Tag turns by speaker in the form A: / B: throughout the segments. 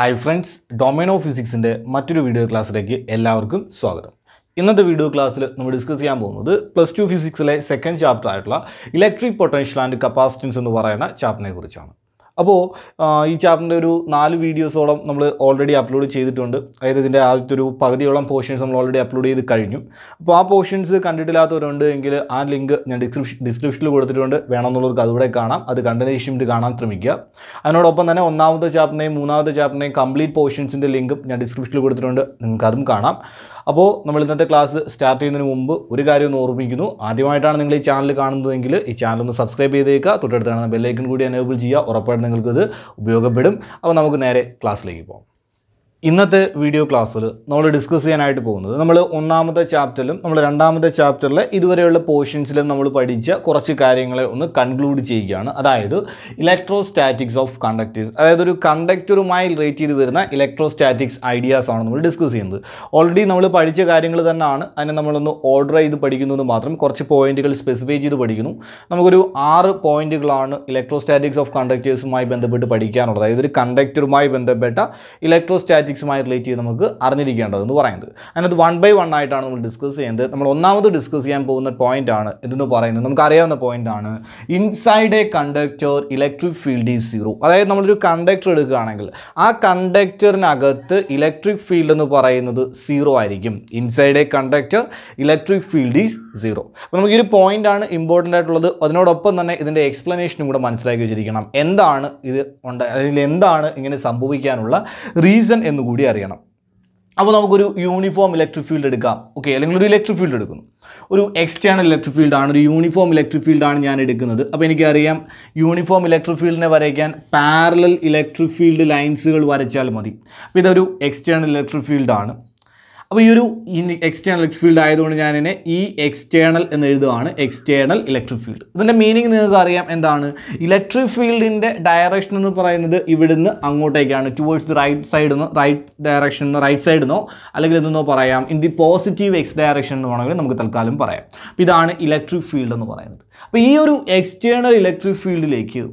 A: Hi friends ഡൊമൈനോ ഫിസിക്സിൻ്റെ മറ്റൊരു video ക്ലാസ്സിലേക്ക് എല്ലാവർക്കും സ്വാഗതം ഇന്നത്തെ വീഡിയോ ക്ലാസ്സിൽ നമ്മൾ ഡിസ്കസ് ചെയ്യാൻ പോകുന്നത് പ്ലസ് ടു ഫിസിക്സിലെ സെക്കൻഡ് ചാപ്റ്റർ ആയിട്ടുള്ള ഇലക്ട്രിക് പൊട്ടൻഷ്യൽ ആൻഡ് കപ്പാസിറ്റൻസ് എന്ന് പറയുന്ന ചാപ്റ്ററിനെ കുറിച്ചാണ് അപ്പോൾ ഈ ചാപ്റ്ററിൻ്റെ ഒരു നാല് വീഡിയോസോളം നമ്മൾ ഓൾറെഡി അപ്ലോഡ് ചെയ്തിട്ടുണ്ട് അതായത് ഇതിൻ്റെ ആദ്യത്തെ ഒരു പകുതിയോളം പോർഷൻസ് നമ്മൾ ഓൾറെഡി അപ്ലോഡ് ചെയ്ത് കഴിഞ്ഞു അപ്പോൾ ആ പോർഷൻസ് കണ്ടിട്ടില്ലാത്തവരുണ്ട് എങ്കിൽ ആ ലിങ്ക് ഞാൻ ഡിസ്ക്രിപ്ഷൻ ഡിസ്ക്രിപ്ഷനിൽ കൊടുത്തിട്ടുണ്ട് വേണമെന്നുള്ളവർക്ക് അതുകൂടെ കാണാം അത് കണ്ടതിന് ശേഷം ഇത് കാണാൻ ശ്രമിക്കുക അതിനോടൊപ്പം തന്നെ ഒന്നാമത്തെ ചാപ്റ്ററിനെയും മൂന്നാമത്തെ ചാപ്റ്ററിനെയും കംപ്ലീറ്റ് പോർഷൻസിൻ്റെ ലിങ്കും ഞാൻ ഡിസ്ക്രിപ്ഷനിൽ കൊടുത്തിട്ടുണ്ട് നിങ്ങൾക്ക് അതും കാണാം അപ്പോൾ നമ്മൾ ഇന്നത്തെ ക്ലാസ് സ്റ്റാർട്ട് ചെയ്യുന്നതിന് മുമ്പ് ഒരു കാര്യം ഒന്ന് ഓർമ്മിക്കുന്നു ആദ്യമായിട്ടാണ് നിങ്ങൾ ഈ ചാനൽ കാണുന്നതെങ്കിൽ ഈ ചാനൽ ഒന്ന് സബ്സ്ക്രൈബ് ചെയ്തേക്കുക തൊട്ടടുത്ത് കാണുന്ന ബെല്ലൈക്കൺ കൂടി എനേബിൾ ചെയ്യുക ഉറപ്പായിട്ട് നിങ്ങൾക്കത് ഉപയോഗപ്പെടും അപ്പോൾ നമുക്ക് നേരെ ക്ലാസ്സിലേക്ക് പോകാം ഇന്നത്തെ വീഡിയോ ക്ലാസ്സിൽ നമ്മൾ ഡിസ്കസ് ചെയ്യാനായിട്ട് പോകുന്നത് നമ്മൾ ഒന്നാമത്തെ ചാപ്റ്ററിലും നമ്മൾ രണ്ടാമത്തെ ചാപ്റ്ററിലെ ഇതുവരെയുള്ള പോർഷൻസിലും നമ്മൾ പഠിച്ച കുറച്ച് കാര്യങ്ങളെ ഒന്ന് കൺക്ലൂഡ് ചെയ്യുകയാണ് അതായത് ഇലക്ട്രോസ്റ്റാറ്റിക്സ് ഓഫ് കണ്ടക്ടേഴ്സ് അതായത് ഒരു കണ്ടക്ടറുമായി റിലേറ്റ് ചെയ്ത് വരുന്ന ഇലക്ട്രോസ്റ്റാറ്റിക്സ് ഐഡിയാസ് ആണ് നമ്മൾ ഡിസ്കസ് ചെയ്യുന്നത് ഓൾറെഡി നമ്മൾ പഠിച്ച കാര്യങ്ങൾ തന്നെയാണ് അതിനെ നമ്മളൊന്ന് ഓർഡർ ചെയ്ത് പഠിക്കുന്നത് മാത്രം കുറച്ച് പോയിന്റുകൾ സ്പെസിഫൈ ചെയ്ത് പഠിക്കുന്നു നമുക്കൊരു ആറ് പോയിന്റുകളാണ് ഇലക്ട്രോസ്റ്റാറ്റിക്സ് ഓഫ് കണ്ടക്ടേഴ്സുമായി ബന്ധപ്പെട്ട് പഠിക്കാനുള്ളത് അതായത് ഒരു കണ്ടക്ടറുമായി ബന്ധപ്പെട്ട ഇലക്ട്രോസ്റ്റാറ്റിക്സ് മാത്തമാറ്റിക്സുമായി റിലേറ്റ് ചെയ്ത് നമുക്ക് അറിഞ്ഞിരിക്കേണ്ടതെന്ന് പറയുന്നത് അതിനകത്ത് വൺ ബൈ വൺ ആയിട്ടാണ് നമ്മൾ ഡിസ്കസ് ചെയ്യുന്നത് നമ്മൾ ഒന്നാമത് ഡിസ്കസ് ചെയ്യാൻ പോകുന്ന പോയിന്റ് ആണ് ഇതെന്ന് പറയുന്നത് നമുക്കറിയാവുന്ന പോയിന്റ് ആണ് inside a conductor electric field is zero അതായത് നമ്മളൊരു കണ്ടക്ടർ എടുക്കുകയാണെങ്കിൽ ആ കണ്ടക്ടറിനകത്ത് ഇലക്ട്രിക് ഫീൽഡ് എന്ന് പറയുന്നത് സീറോ ആയിരിക്കും inside a conductor electric field is zero അപ്പോൾ നമുക്ക് ഈ ഒരു ആണ് ഇമ്പോർട്ടൻ്റ് ആയിട്ടുള്ളത് അതിനോടൊപ്പം തന്നെ ഇതിൻ്റെ എക്സ്പ്ലനേഷനും കൂടെ മനസ്സിലാക്കി വെച്ചിരിക്കണം എന്താണ് ഇത് ഉണ്ട് അല്ലെങ്കിൽ എന്താണ് ഇങ്ങനെ സംഭവിക്കാനുള്ള റീസൺ എന്ന് എന്ന് കൂടി അറിയണം അപ്പോൾ നമുക്കൊരു യൂണിഫോം ഇലക്ട്രിക് ഫീൽഡ് എടുക്കാം ഓക്കെ അല്ലെങ്കിൽ ഒരു ഇലക്ട്രിക് ഫീൽഡ് എടുക്കുന്നു ഒരു എക്സ്റ്റേണൽ ഇലക്ട്രിക് ഫീൽഡ് ആണ് ഒരു യൂണിഫോം ഇലക്ട്രിക് ഫീൽഡാണ് ഞാൻ എടുക്കുന്നത് അപ്പോൾ എനിക്കറിയാം യൂണിഫോം ഇലക്ട്രിക് ഫീൽഡിനെ വരയ്ക്കാൻ പാരലൽ ഇലക്ട്രിക് ഫീൽഡ് ലൈൻസുകൾ വരച്ചാൽ മതി അപ്പോൾ ഇതൊരു എക്സ്റ്റേണൽ ഇലക്ട്രിക് ഫീൽഡാണ് അപ്പോൾ ഈ ഒരു എക്സ്റ്റേണൽ ഇലക്ട്രിക് ഫീൽഡ് ആയതുകൊണ്ട് ഞാൻ ഇതിനെ ഈ എക്സ്റ്റേണൽ എന്ന് എഴുതുകയാണ് എക്സ്റ്റേണൽ ഇലക്ട്രിക് ഫീൽഡ് ഇതിൻ്റെ മീനിങ് നിങ്ങൾക്ക് അറിയാം എന്താണ് ഇലക്ട്രിക് ഫീൽഡിൻ്റെ ഡയറക്ഷൻ എന്ന് പറയുന്നത് ഇവിടുന്ന് അങ്ങോട്ടേക്കാണ് ടുവേഴ്സ് ദി റൈറ്റ് സൈഡിൽ നിന്ന് റൈറ്റ് ഡയറക്ഷൻ എന്നോ റൈറ്റ് സൈഡിൽ നിന്നോ അല്ലെങ്കിൽ എന്തെന്നോ പറയാം in the positive x direction എന്ന് വേണമെങ്കിൽ നമുക്ക് തൽക്കാലം പറയാം അപ്പോൾ ഇതാണ് ഇലക്ട്രിക് ഫീൽഡ് എന്ന് പറയുന്നത് അപ്പോൾ ഈ ഒരു എക്സ്റ്റേണൽ ഇലക്ട്രിക് ഫീൽഡിലേക്ക്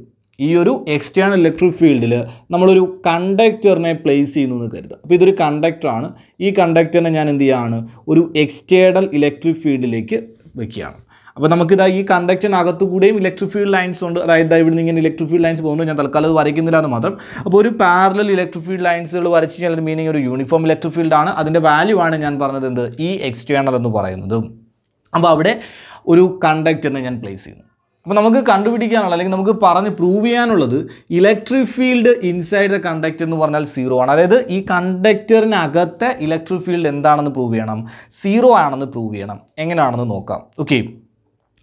A: ഈ ഒരു എക്സ്റ്റേണൽ ഇലക്ട്രിക് ഫീൽഡിൽ നമ്മളൊരു കണ്ടക്ടറിനെ പ്ലേസ് ചെയ്യുന്നു എന്ന് കരുതുക അപ്പോൾ ഇതൊരു കണ്ടക്ടറാണ് ഈ കണ്ടക്ടറിനെ ഞാൻ എന്ത് ചെയ്യുകയാണ് ഒരു എക്സ്റ്റേണൽ ഇലക്ട്രിക് ഫീൽഡിലേക്ക് വയ്ക്കുകയാണ് അപ്പോൾ നമുക്കിതാ ഈ കണ്ടക്ടറിനകത്തു കൂടെയും ഇലക്ട്രിക് ഫീൽഡ് ലൈൻസ് ഉണ്ട് അതായത് ഇവിടെ നിന്ന് ഇങ്ങനെ ഇലക്ട്രിക് ഫീൽഡ് ലൈൻസ് പോകുന്നു ഞാൻ തൽക്കാലം വരയ്ക്കുന്നില്ല എന്ന് മാത്രം അപ്പോൾ ഒരു പാരലൽ ഇലക്ട്രിക് ഫീൽഡ് ലൈൻസുകൾ വരച്ച് കഴിഞ്ഞാൽ മീനിങ് ഒരു യൂണിഫോം ഇലക്ട്രിക് ഫീൽഡ് ആണ് അതിൻ്റെ വാല്യൂ ആണ് ഞാൻ പറഞ്ഞത് എന്ത് ഈ എക്സ്റ്റേണൽ എന്ന് പറയുന്നത് അപ്പോൾ അവിടെ ഒരു കണ്ടക്ടറിനെ ഞാൻ പ്ലേസ് ചെയ്യുന്നു അപ്പോൾ നമുക്ക് കണ്ടുപിടിക്കാനുള്ള അല്ലെങ്കിൽ നമുക്ക് പറഞ്ഞ് പ്രൂവ് ചെയ്യാനുള്ളത് electric field inside the conductor എന്ന് പറഞ്ഞാൽ സീറോ ആണ് അതായത് ഈ കണ്ടക്ടറിനകത്തെ ഇലക്ട്രിക് ഫീൽഡ് എന്താണെന്ന് പ്രൂവ് ചെയ്യണം സീറോ ആണെന്ന് പ്രൂവ് ചെയ്യണം എങ്ങനെയാണെന്ന് നോക്കാം ഓക്കെ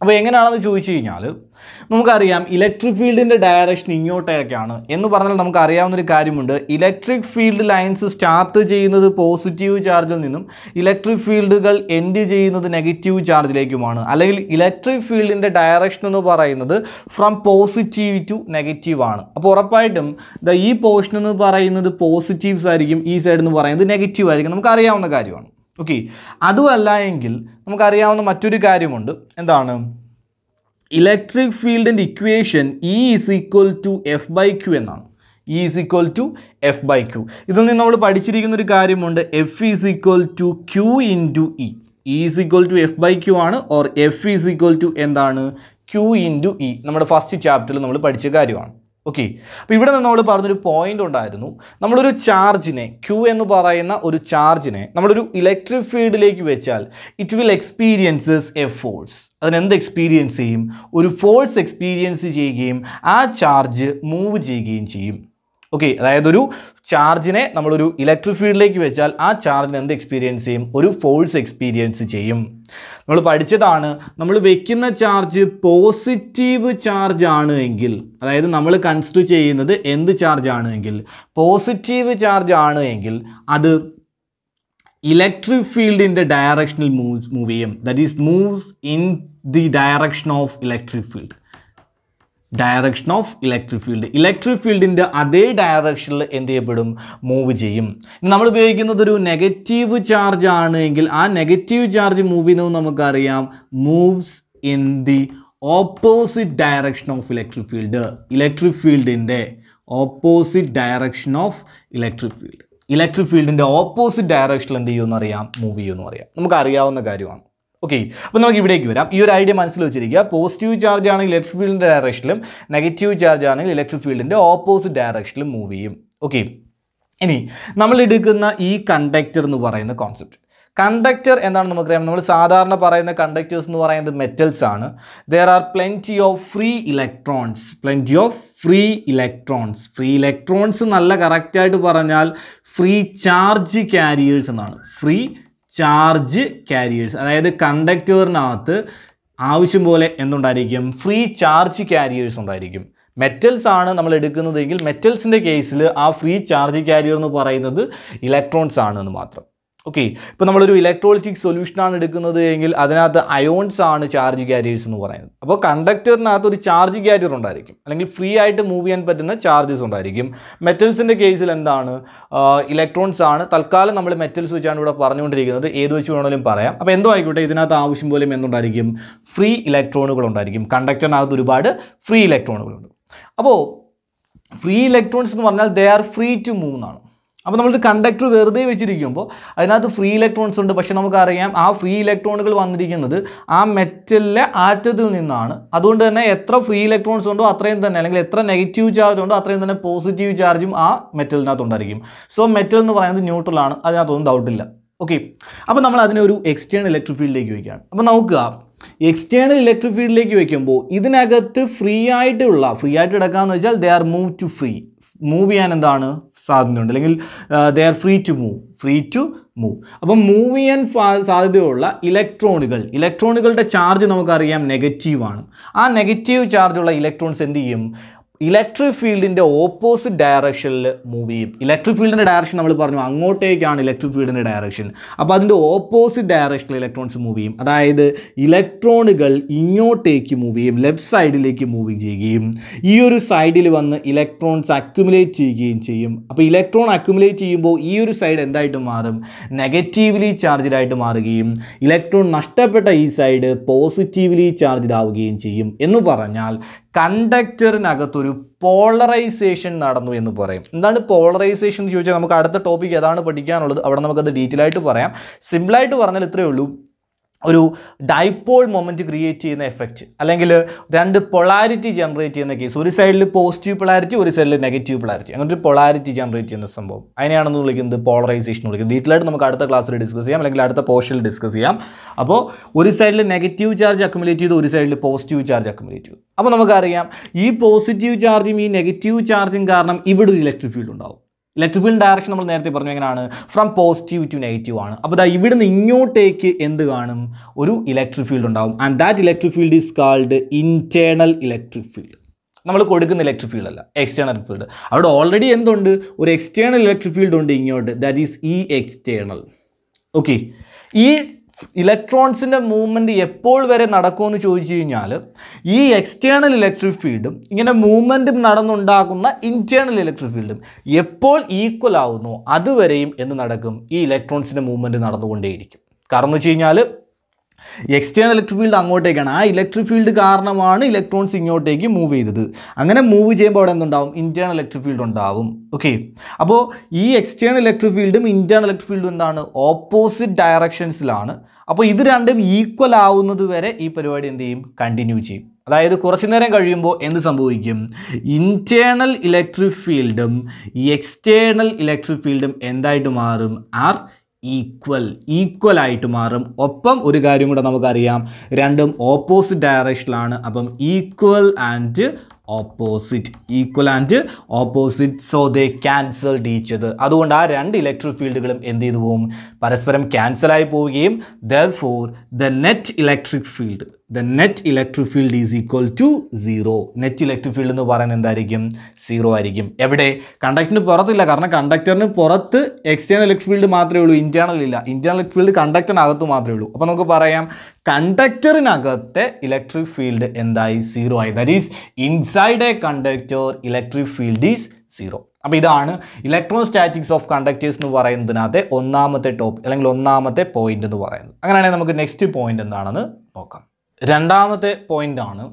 A: അപ്പോൾ എങ്ങനെയാണെന്ന് ചോദിച്ചു കഴിഞ്ഞാൽ നമുക്കറിയാം ഇലക്ട്രിക് ഫീൽഡിൻ്റെ ഡയറക്ഷൻ ഇങ്ങോട്ടേക്കാണ് എന്ന് പറഞ്ഞാൽ നമുക്ക് അറിയാവുന്നൊരു കാര്യമുണ്ട് ഇലക്ട്രിക് ഫീൽഡ് ലൈൻസ് സ്റ്റാർട്ട് ചെയ്യുന്നത് പോസിറ്റീവ് ചാർജിൽ നിന്നും ഇലക്ട്രിക് ഫീൽഡുകൾ എൻഡ് ചെയ്യുന്നത് നെഗറ്റീവ് ചാർജിലേക്കുമാണ് അല്ലെങ്കിൽ ഇലക്ട്രിക് ഫീൽഡിൻ്റെ ഡയറക്ഷൻ എന്ന് പറയുന്നത് ഫ്രം പോസിറ്റീവ് ടു നെഗറ്റീവ് ആണ് അപ്പോൾ ഉറപ്പായിട്ടും ദ ഈ പോർഷൻ എന്ന് പറയുന്നത് പോസിറ്റീവ്സ് ആയിരിക്കും ഈ സൈഡ് എന്ന് പറയുന്നത് നെഗറ്റീവ് ആയിരിക്കും നമുക്ക് അറിയാവുന്ന കാര്യമാണ് ഓക്കെ അതുമല്ല എങ്കിൽ നമുക്കറിയാവുന്ന മറ്റൊരു കാര്യമുണ്ട് എന്താണ് ഇലക്ട്രിക് ഫീൽഡിൻ്റെ equation E is equal to F by Q എന്നാണ് E is equal to F by Q ഇതിൽ നിന്ന് നമ്മൾ പഠിച്ചിരിക്കുന്ന ഒരു കാര്യമുണ്ട് F is equal to Q into E is equal to F by Q ആണ് or F is equal to എന്താണ് Q into E നമ്മുടെ ഫസ്റ്റ് ചാപ്റ്ററിൽ നമ്മൾ പഠിച്ച കാര്യമാണ് ഓക്കെ അപ്പോൾ ഇവിടെ നിന്ന് നമ്മൾ പറഞ്ഞൊരു പോയിന്റ് ഉണ്ടായിരുന്നു നമ്മളൊരു ചാർജിനെ ക്യൂ എന്ന് പറയുന്ന ഒരു ചാർജിനെ നമ്മളൊരു ഇലക്ട്രിക് ഫീൽഡിലേക്ക് വെച്ചാൽ it will experiences a force അതിനെന്ത് എക്സ്പീരിയൻസ് ചെയ്യും ഒരു ഫോഴ്സ് എക്സ്പീരിയൻസ് ചെയ്യുകയും ആ ചാർജ് മൂവ് ചെയ്യുകയും ചെയ്യും ഓക്കെ അതായത് ഒരു ചാർജിനെ നമ്മളൊരു ഇലക്ട്രിക് ഫീൽഡിലേക്ക് വെച്ചാൽ ആ ചാർജിന് എന്ത് എക്സ്പീരിയൻസ് ചെയ്യും ഒരു ഫോഴ്സ് എക്സ്പീരിയൻസ് ചെയ്യും നമ്മൾ പഠിച്ചതാണ് നമ്മൾ വെക്കുന്ന ചാർജ് പോസിറ്റീവ് ചാർജ് ആണ് എങ്കിൽ അതായത് നമ്മൾ കൺസിഡർ ചെയ്യുന്നത് എന്ത് ചാർജ് ആണ് എങ്കിൽ പോസിറ്റീവ് ചാർജ് ആണ് എങ്കിൽ അത് ഇലക്ട്രിക് ഫീൽഡിൻ്റെ ഡയറക്ഷനിൽ മൂവ് മൂവ് ചെയ്യും that is moves in the direction of electric field direction of electric field electric ഫീൽഡിൻ്റെ അതേ ഡയറക്ഷനിൽ എന്ത് ചെയ്യപ്പെടും മൂവ് ചെയ്യും നമ്മൾ ഉപയോഗിക്കുന്നത് ഒരു നെഗറ്റീവ് ചാർജ് ആണ് എങ്കിൽ ആ നെഗറ്റീവ് ചാർജ് മൂവ് ചെയ്യുന്നത് നമുക്കറിയാം moves in the opposite direction of electric field electric ഫീൽഡിൻ്റെ opposite direction of electric field electric ഫീൽഡിൻ്റെ ഓപ്പോസിറ്റ് ഡയറക്ഷനിൽ എന്ത് ചെയ്യുമെന്ന് അറിയാം മൂവ് ചെയ്യുമെന്ന് അറിയാം നമുക്കറിയാവുന്ന കാര്യമാണ് ഓക്കെ അപ്പോൾ നമുക്ക് ഇവിടേക്ക് വരാം ഈ ഒരു ഐഡിയ മനസ്സിൽ വെച്ചിരിക്കുക പോസിറ്റീവ് ചാർജ് ആണെങ്കിൽ ഇലക്ട്രിക് ഫീൽഡിൻ്റെ ഡയറക്ഷനിലും നെഗറ്റീവ് ചാർജ് ആണെങ്കിൽ ഇലക്ട്രിക് ഫീൽഡിൻ്റെ ഓപ്പോസിറ്റ് ഡയറക്ഷനിലും മൂവ് ചെയ്യും ഓക്കെ ഇനി നമ്മൾ എടുക്കുന്ന ഈ കണ്ടക്ടർ എന്ന് പറയുന്ന കോൺസെപ്റ്റ് കണ്ടക്ടർ എന്താണ് നമുക്കറിയാം നമ്മൾ സാധാരണ പറയുന്ന കണ്ടക്ടേഴ്സ് എന്ന് പറയുന്നത് മെറ്റൽസ് ആണ് there are plenty of free electrons plenty of free electrons free electrons നല്ല കറക്റ്റായിട്ട് പറഞ്ഞാൽ ഫ്രീ ചാർജ് ക്യാരിയേഴ്സ് എന്നാണ് ഫ്രീ ചാർജ് കാരിയേഴ്സ് അതായത് കണ്ടക്ടറിനകത്ത് ആവശ്യം പോലെ എന്തുണ്ടായിരിക്കും ഫ്രീ ചാർജ് കാരിയേഴ്സ് ഉണ്ടായിരിക്കും മെറ്റൽസ് ആണ് നമ്മൾ എടുക്കുന്നതെങ്കിൽ മെറ്റൽസിൻ്റെ കേസിൽ ആ ഫ്രീ ചാർജ് കാരിയർ എന്ന് പറയുന്നത് ഇലക്ട്രോൺസ് ആണ് എന്ന് മാത്രം ഓക്കെ ഇപ്പോൾ നമ്മളൊരു ഇലക്ട്രോളിറ്റിക് സൊല്യൂഷനാണ് എടുക്കുന്നത് എങ്കിൽ അതിനകത്ത് അയോൺസ് ആണ് ചാർജ് ക്യാരിയേഴ്സ് എന്ന് പറയുന്നത് അപ്പോൾ കണ്ടക്ടറിനകത്ത് ഒരു ചാർജ് ക്യാരിയർ ഉണ്ടായിരിക്കും അല്ലെങ്കിൽ ഫ്രീ ആയിട്ട് മൂവ് ചെയ്യാൻ പറ്റുന്ന ചാർജസ് ഉണ്ടായിരിക്കും മെറ്റൽസിൻ്റെ കേസിൽ എന്താണ് ഇലക്ട്രോൺസ് ആണ് തൽക്കാലം നമ്മൾ മെറ്റൽസ് വെച്ചാണ് ഇവിടെ പറഞ്ഞുകൊണ്ടിരിക്കുന്നത് ഏത് വെച്ച് വേണമെങ്കിലും പറയാം അപ്പോൾ എന്തോ ആയിക്കോട്ടെ ഇതിനകത്ത് ആവശ്യം പോലും എന്തുണ്ടായിരിക്കും ഫ്രീ ഇലക്ട്രോണുകൾ ഉണ്ടായിരിക്കും കണ്ടക്ടറിനകത്ത് ഒരുപാട് ഫ്രീ ഇലക്ട്രോണുകളുണ്ട് അപ്പോൾ ഫ്രീ ഇലക്ട്രോൺസ് എന്ന് പറഞ്ഞാൽ they are free to move എന്നാണ് അപ്പോൾ നമ്മൾ കണ്ടക്ടർ വെറുതെ വെച്ചിരിക്കുമ്പോൾ അതിനകത്ത് ഫ്രീ ഇലക്ട്രോൺസ് ഉണ്ട് പക്ഷേ നമുക്കറിയാം ആ ഫ്രീ ഇലക്ട്രോണുകൾ വന്നിരിക്കുന്നത് ആ മെറ്റലിലെ ആറ്റത്തിൽ നിന്നാണ് അതുകൊണ്ട് തന്നെ എത്ര ഫ്രീ ഇലക്ട്രോൺസ് ഉണ്ടോ അത്രയും തന്നെ അല്ലെങ്കിൽ എത്ര നെഗറ്റീവ് ചാർജ് ഉണ്ടോ അത്രയും തന്നെ പോസിറ്റീവ് ചാർജും ആ ഉണ്ടായിരിക്കും സോ മെറ്റൽ എന്ന് പറയുന്നത് ന്യൂട്രൽ ആണ് അതിനകത്തൊന്നും ഡൗട്ടില്ല ഓക്കെ അപ്പോൾ നമ്മൾ അതിനെ ഒരു എക്സ്റ്റേണൽ ഇലക്ട്രിക് ഫീൽഡിലേക്ക് വയ്ക്കുകയാണ് അപ്പോൾ നോക്കുക എക്സ്റ്റേണൽ ഇലക്ട്രിക് ഫീൽഡിലേക്ക് വയ്ക്കുമ്പോൾ ഇതിനകത്ത് ഫ്രീ ആയിട്ടുള്ള ഫ്രീ ആയിട്ട് കിടക്കാമെന്ന് വെച്ചാൽ they are move to free move ചെയ്യാൻ എന്താണ് സാധ്യതയുണ്ട് അല്ലെങ്കിൽ they are free to move free to move അപ്പം മൂവ് ചെയ്യാൻ സാധ്യതയുള്ള ഇലക്ട്രോണുകൾ ഇലക്ട്രോണുകളുടെ ചാർജ് നമുക്കറിയാം നെഗറ്റീവാണ് ആ നെഗറ്റീവ് ചാർജുള്ള ഇലക്ട്രോൺസ് എന്ത് ചെയ്യും ഇലക്ട്രിക് ഫീൽഡിൻ്റെ ഓപ്പോസിറ്റ് ഡയറക്ഷനിൽ മൂവ് ചെയ്യും ഇലക്ട്രിക് ഫീൽഡിൻ്റെ ഡയറക്ഷൻ നമ്മൾ പറഞ്ഞു അങ്ങോട്ടേക്കാണ് ഇലക്ട്രിക് ഫീൽഡിൻ്റെ ഡയറക്ഷൻ അപ്പോൾ അതിൻ്റെ ഓപ്പോസിറ്റ് ഡയറക്ഷനിൽ ഇലക്ട്രോൺസ് മൂവ് ചെയ്യും അതായത് ഇലക്ട്രോണുകൾ ഇങ്ങോട്ടേക്ക് മൂവ് ചെയ്യും ലെഫ്റ്റ് സൈഡിലേക്ക് മൂവ് ചെയ്യുകയും ഈ ഒരു സൈഡിൽ വന്ന് ഇലക്ട്രോൺസ് അക്യുമുലേറ്റ് ചെയ്യുകയും ചെയ്യും അപ്പോൾ ഇലക്ട്രോൺ അക്യുമുലേറ്റ് ചെയ്യുമ്പോൾ ഈ ഒരു സൈഡ് എന്തായിട്ട് മാറും നെഗറ്റീവ്ലി ചാർജ്ഡ് ആയിട്ട് മാറുകയും ഇലക്ട്രോൺ നഷ്ടപ്പെട്ട ഈ സൈഡ് പോസിറ്റീവ്ലി ചാർജ്ഡ് ആവുകയും ചെയ്യും എന്ന് പറഞ്ഞാൽ കണ്ടക്ടറിനകത്തൊരു പോളറൈസേഷൻ നടന്നു എന്ന് പറയും എന്താണ് പോളറൈസേഷൻ എന്ന് ചോദിച്ചാൽ നമുക്ക് അടുത്ത ടോപ്പിക് ഏതാണ് പഠിക്കാനുള്ളത് അവിടെ നമുക്കത് ഡീറ്റെയിൽ ആയിട്ട് പറയാം സിമ്പിളായിട്ട് പറഞ്ഞാൽ ഇത്രയേ ഉള്ളൂ ഒരു ഡൈപോൾ മൊമെൻറ്റ് ക്രിയേറ്റ് ചെയ്യുന്ന എഫക്റ്റ് അല്ലെങ്കിൽ രണ്ട് പൊളാരിറ്റി ജനറേറ്റ് ചെയ്യുന്ന കേസ് ഒരു സൈഡിൽ പോസിറ്റീവ് പൊളാരിറ്റി ഒരു സൈഡിൽ നെഗറ്റീവ് പൊളാരിറ്റി അങ്ങനെ ഒരു പൊളാരിറ്റി ജനറേറ്റ് ചെയ്യുന്ന സംഭവം അതിനെയാണെന്ന് വിളിക്കുന്നത് പോളറൈസേഷൻ വിളിക്കുന്നത് ഡീറ്റെയിലായിട്ട് നമുക്ക് അടുത്ത ക്ലാസ്സിൽ ഡിസ്കസ് ചെയ്യാം അല്ലെങ്കിൽ അടുത്ത പോർഷനിൽ ഡിസ്കസ് ചെയ്യാം അപ്പോൾ ഒരു സൈഡിൽ നെഗറ്റീവ് ചാർജ് അക്കുമുലേറ്റ് ചെയ്ത് ഒരു സൈഡിൽ പോസിറ്റീവ് ചാർജ് അക്കുമുലേറ്റ് ചെയ്തു അപ്പോൾ നമുക്കറിയാം ഈ പോസിറ്റീവ് ചാർജും ഈ നെഗറ്റീവ് ചാർജും കാരണം ഇവിടെ ഒരു ഇലക്ട്രിക് ഫീൽഡ് ഉണ്ടാവും ഇലക്ട്രിക് ഫീൽഡ് ഡയറക്ഷൻ നമ്മൾ നേരത്തെ പറഞ്ഞു എങ്ങനെയാണ് ഫ്രം പോസിറ്റീവ് ടു നെഗറ്റീവ് ആണ് അപ്പോൾ ദാ ഇവിടുന്ന് ഇങ്ങോട്ടേക്ക് എന്ത് കാണും ഒരു ഇലക്ട്രിക് ഫീൽഡ് ഉണ്ടാവും and that electric field is called internal electric field നമ്മൾ കൊടുക്കുന്ന ഇലക്ട്രിക് ഫീൽഡ് അല്ല എക്സ്റ്റേണൽ ഫീൽഡ് അവിടെ ഓൾറെഡി എന്തുണ്ട് ഒരു എക്സ്റ്റേണൽ ഇലക്ട്രിക് ഫീൽഡ് ഉണ്ട് ഇങ്ങോട്ട് that is E external okay ഈ ഇലക്ട്രോൺസിൻ്റെ മൂവ്മെൻറ്റ് എപ്പോൾ വരെ നടക്കുമെന്ന് ചോദിച്ചു കഴിഞ്ഞാൽ ഈ എക്സ്റ്റേണൽ ഇലക്ട്രിക് ഫീൽഡും ഇങ്ങനെ മൂവ്മെൻറ്റും നടന്നുണ്ടാകുന്ന ഇൻറ്റേണൽ ഇലക്ട്രിക് ഫീൽഡും എപ്പോൾ ഈക്വൽ ആവുന്നു അതുവരെയും എന്ത് നടക്കും ഈ ഇലക്ട്രോൺസിൻ്റെ മൂവ്മെൻറ്റ് നടന്നുകൊണ്ടേയിരിക്കും കാരണം എന്ന് വെച്ച് കഴിഞ്ഞാൽ എക്സ്റ്റേണൽ ഇലക്ട്രിക് ഫീൽഡ് അങ്ങോട്ടേക്കാണ് ആ ഇലക്ട്രിക് ഫീൽഡ് കാരണമാണ് ഇലക്ട്രോൺസ് ഇങ്ങോട്ടേക്ക് മൂവ് ചെയ്തത് അങ്ങനെ മൂവ് ചെയ്യുമ്പോൾ അവിടെ എന്തുണ്ടാവും ഇന്റേണൽ ഇലക്ട്രിക് ഫീൽഡ് ഉണ്ടാവും ഓക്കെ അപ്പോൾ ഈ എക്സ്റ്റേണൽ ഇലക്ട്രിക് ഫീൽഡും ഇന്റേണൽ ഇലക്ട്രിക് ഫീൽഡും എന്താണ് ഓപ്പോസിറ്റ് ഡയറക്ഷൻസിലാണ് അപ്പോൾ ഇത് രണ്ടും ഈക്വൽ ആവുന്നത് വരെ ഈ പരിപാടി എന്ത് ചെയ്യും കണ്ടിന്യൂ ചെയ്യും അതായത് കുറച്ചു നേരം കഴിയുമ്പോൾ എന്ത് സംഭവിക്കും ഇന്റേണൽ ഇലക്ട്രിക് ഫീൽഡും എക്സ്റ്റേണൽ ഇലക്ട്രിക് ഫീൽഡും എന്തായിട്ട് മാറും ആർ ഈക്വൽ ഈക്വൽ ആയിട്ട് മാറും ഒപ്പം ഒരു കാര്യം കൂടെ നമുക്കറിയാം രണ്ടും ഓപ്പോസിറ്റ് ഡയറക്ഷനിലാണ് അപ്പം equal and opposite equal and opposite so they cancel ഡീച്ചത് അതുകൊണ്ട് ആ രണ്ട് ഇലക്ട്രിക് ഫീൽഡുകളും എന്ത് ചെയ്തു പോവും പരസ്പരം ക്യാൻസലായി പോവുകയും therefore the net electric field the net electric field is equal to zero net electric field എന്ന് പറയുന്നത് എന്തായിരിക്കും സീറോ ആയിരിക്കും എവിടെ കണ്ടക്ടറിന് പുറത്തില്ല കാരണം കണ്ടക്ടറിന് പുറത്ത് എക്സ്റ്റേണൽ ഇലക്ട്രിക് ഫീൽഡ് മാത്രമേ ഉള്ളൂ ഇന്റേണൽ ഇല്ല ഇന്റേണൽ ഇലക്ട്രിക് ഫീൽഡ് കണ്ടക്ടറിനകത്ത് മാത്രമേ ഉള്ളൂ അപ്പോൾ നമുക്ക് പറയാം കണ്ടക്ടറിനകത്തെ ഇലക്ട്രിക് ഫീൽഡ് എന്തായി സീറോ ആയി that is inside a conductor electric field is zero അപ്പോൾ ഇതാണ് സ്റ്റാറ്റിക്സ് ഓഫ് കണ്ടക്ടേഴ്സ് എന്ന് പറയുന്നതിനകത്തെ ഒന്നാമത്തെ ടോപ്പ് അല്ലെങ്കിൽ ഒന്നാമത്തെ പോയിന്റ് എന്ന് പറയുന്നത് അങ്ങനെയാണെങ്കിൽ നമുക്ക് നെക്സ്റ്റ് പോയിന്റ് എന്താണെന്ന് നോക്കാം രണ്ടാമത്തെ പോയിന്റ് ആണ്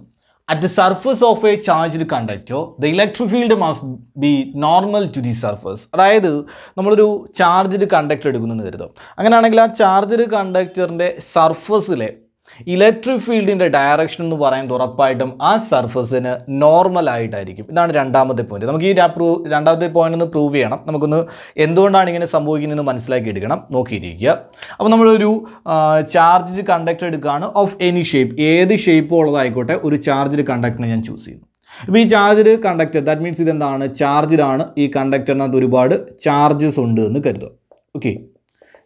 A: at surface of a charged conductor the electric field must be normal to the surface അതായത് നമ്മളൊരു ചാർജ്ഡ് കണ്ടക്ടർ എടുക്കുന്നു എന്ന് കരുതും അങ്ങനെയാണെങ്കിൽ ആ ചാർജ്ഡ് കണ്ടക്ടറിൻ്റെ സർഫസിലെ ഇലക്ട്രിക് ഫീൽഡിൻ്റെ ഡയറക്ഷൻ എന്ന് പറയുന്നത് ഉറപ്പായിട്ടും ആ സർഫസിന് നോർമൽ ആയിട്ടായിരിക്കും ഇതാണ് രണ്ടാമത്തെ പോയിന്റ് നമുക്ക് ഈ രണ്ടാമത്തെ പോയിന്റ് ഒന്ന് പ്രൂവ് ചെയ്യണം നമുക്കൊന്ന് എന്തുകൊണ്ടാണ് ഇങ്ങനെ സംഭവിക്കുന്നതെന്ന് മനസ്സിലാക്കി എടുക്കണം നോക്കിയിരിക്കുക അപ്പോൾ നമ്മളൊരു ചാർജ് കണ്ടക്ടർ എടുക്കുകയാണ് ഓഫ് എനി ഷേപ്പ് ഏത് ഷേപ്പ് ഉള്ളതായിക്കോട്ടെ ഒരു ചാർജ് കണ്ടക്ടറിനെ ഞാൻ ചൂസ് ചെയ്യുന്നു അപ്പോൾ ഈ ചാർജ് കണ്ടക്ടർ ദാറ്റ് മീൻസ് ഇതെന്താണ് ചാർജിലാണ് ഈ കണ്ടക്ടറിനകത്ത് ഒരുപാട് ചാർജസ് ഉണ്ട് എന്ന് കരുതുക ഓക്കെ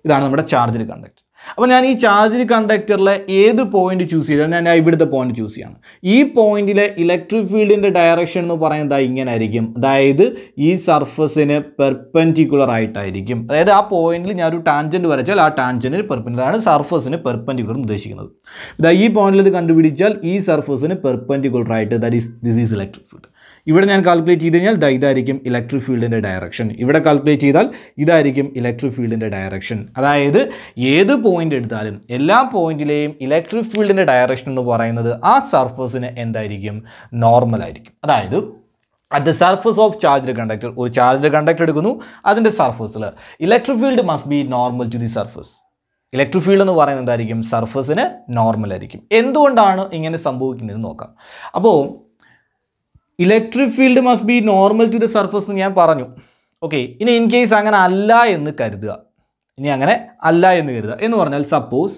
A: ഇതാണ് നമ്മുടെ ചാർജ് കണ്ടക്ടർ അപ്പോൾ ഞാൻ ഈ ചാർജ് കണ്ടക്ടറിലെ ഏത് പോയിന്റ് ചൂസ് ചെയ്താലും ഞാൻ ഇവിടുത്തെ പോയിന്റ് ചൂസ് ചെയ്യാണ് ഈ പോയിന്റിലെ ഇലക്ട്രിക് ഫീൽഡിൻ്റെ ഡയറക്ഷൻ എന്ന് പറയുന്നത് ഇങ്ങനെ ആയിരിക്കും അതായത് ഈ സർഫസിന് പെർപ്പൻഡിക്കുലർ ആയിട്ടായിരിക്കും അതായത് ആ പോയിന്റിൽ ഞാൻ ഒരു ടാൻജൻറ്റ് വരച്ചാൽ ആ ടാൻജൻറ്റിന് അതാണ് സർഫസിന് പെർപ്പൻഡിക്കുലർ ഉദ്ദേശിക്കുന്നത് ഇതാ ഈ പോയിന്റിൽ ഇത് കണ്ടുപിടിച്ചാൽ ഈ സർഫസിന് പെർപ്പൻഡിക്കുലർ ആയിട്ട് that is this is electric field ഇവിടെ ഞാൻ കാൽക്കുലേറ്റ് ചെയ്ത് കഴിഞ്ഞാൽ ദാ ഇതായിരിക്കും ഇലക്ട്രിക് ഫീൽഡിൻ്റെ ഡയറക്ഷൻ ഇവിടെ കാൽക്കുലേറ്റ് ചെയ്താൽ ഇതായിരിക്കും ഇലക്ട്രിക് ഫീൽഡിൻ്റെ ഡയറക്ഷൻ അതായത് ഏത് പോയിൻ്റ് എടുത്താലും എല്ലാ പോയിന്റിലെയും ഇലക്ട്രിക് ഫീൽഡിൻ്റെ ഡയറക്ഷൻ എന്ന് പറയുന്നത് ആ സർഫസിന് എന്തായിരിക്കും നോർമൽ ആയിരിക്കും അതായത് at the surface of charged conductor ഒരു ചാർജ്ഡ് കണ്ടക്ടർ എടുക്കുന്നു അതിൻ്റെ സർഫസിൽ electric field must be normal to the surface electric field എന്ന് പറയുന്നത് എന്തായിരിക്കും സർഫസിന് നോർമൽ ആയിരിക്കും എന്തുകൊണ്ടാണ് ഇങ്ങനെ സംഭവിക്കുന്നതെന്ന് നോക്കാം അപ്പോൾ electric field must be normal to the surface എന്ന് ഞാൻ പറഞ്ഞു ഓക്കെ ഇനി ഇൻ കേസ് അങ്ങനെ അല്ല എന്ന് കരുതുക ഇനി അങ്ങനെ അല്ല എന്ന് കരുതുക എന്ന് പറഞ്ഞാൽ സപ്പോസ്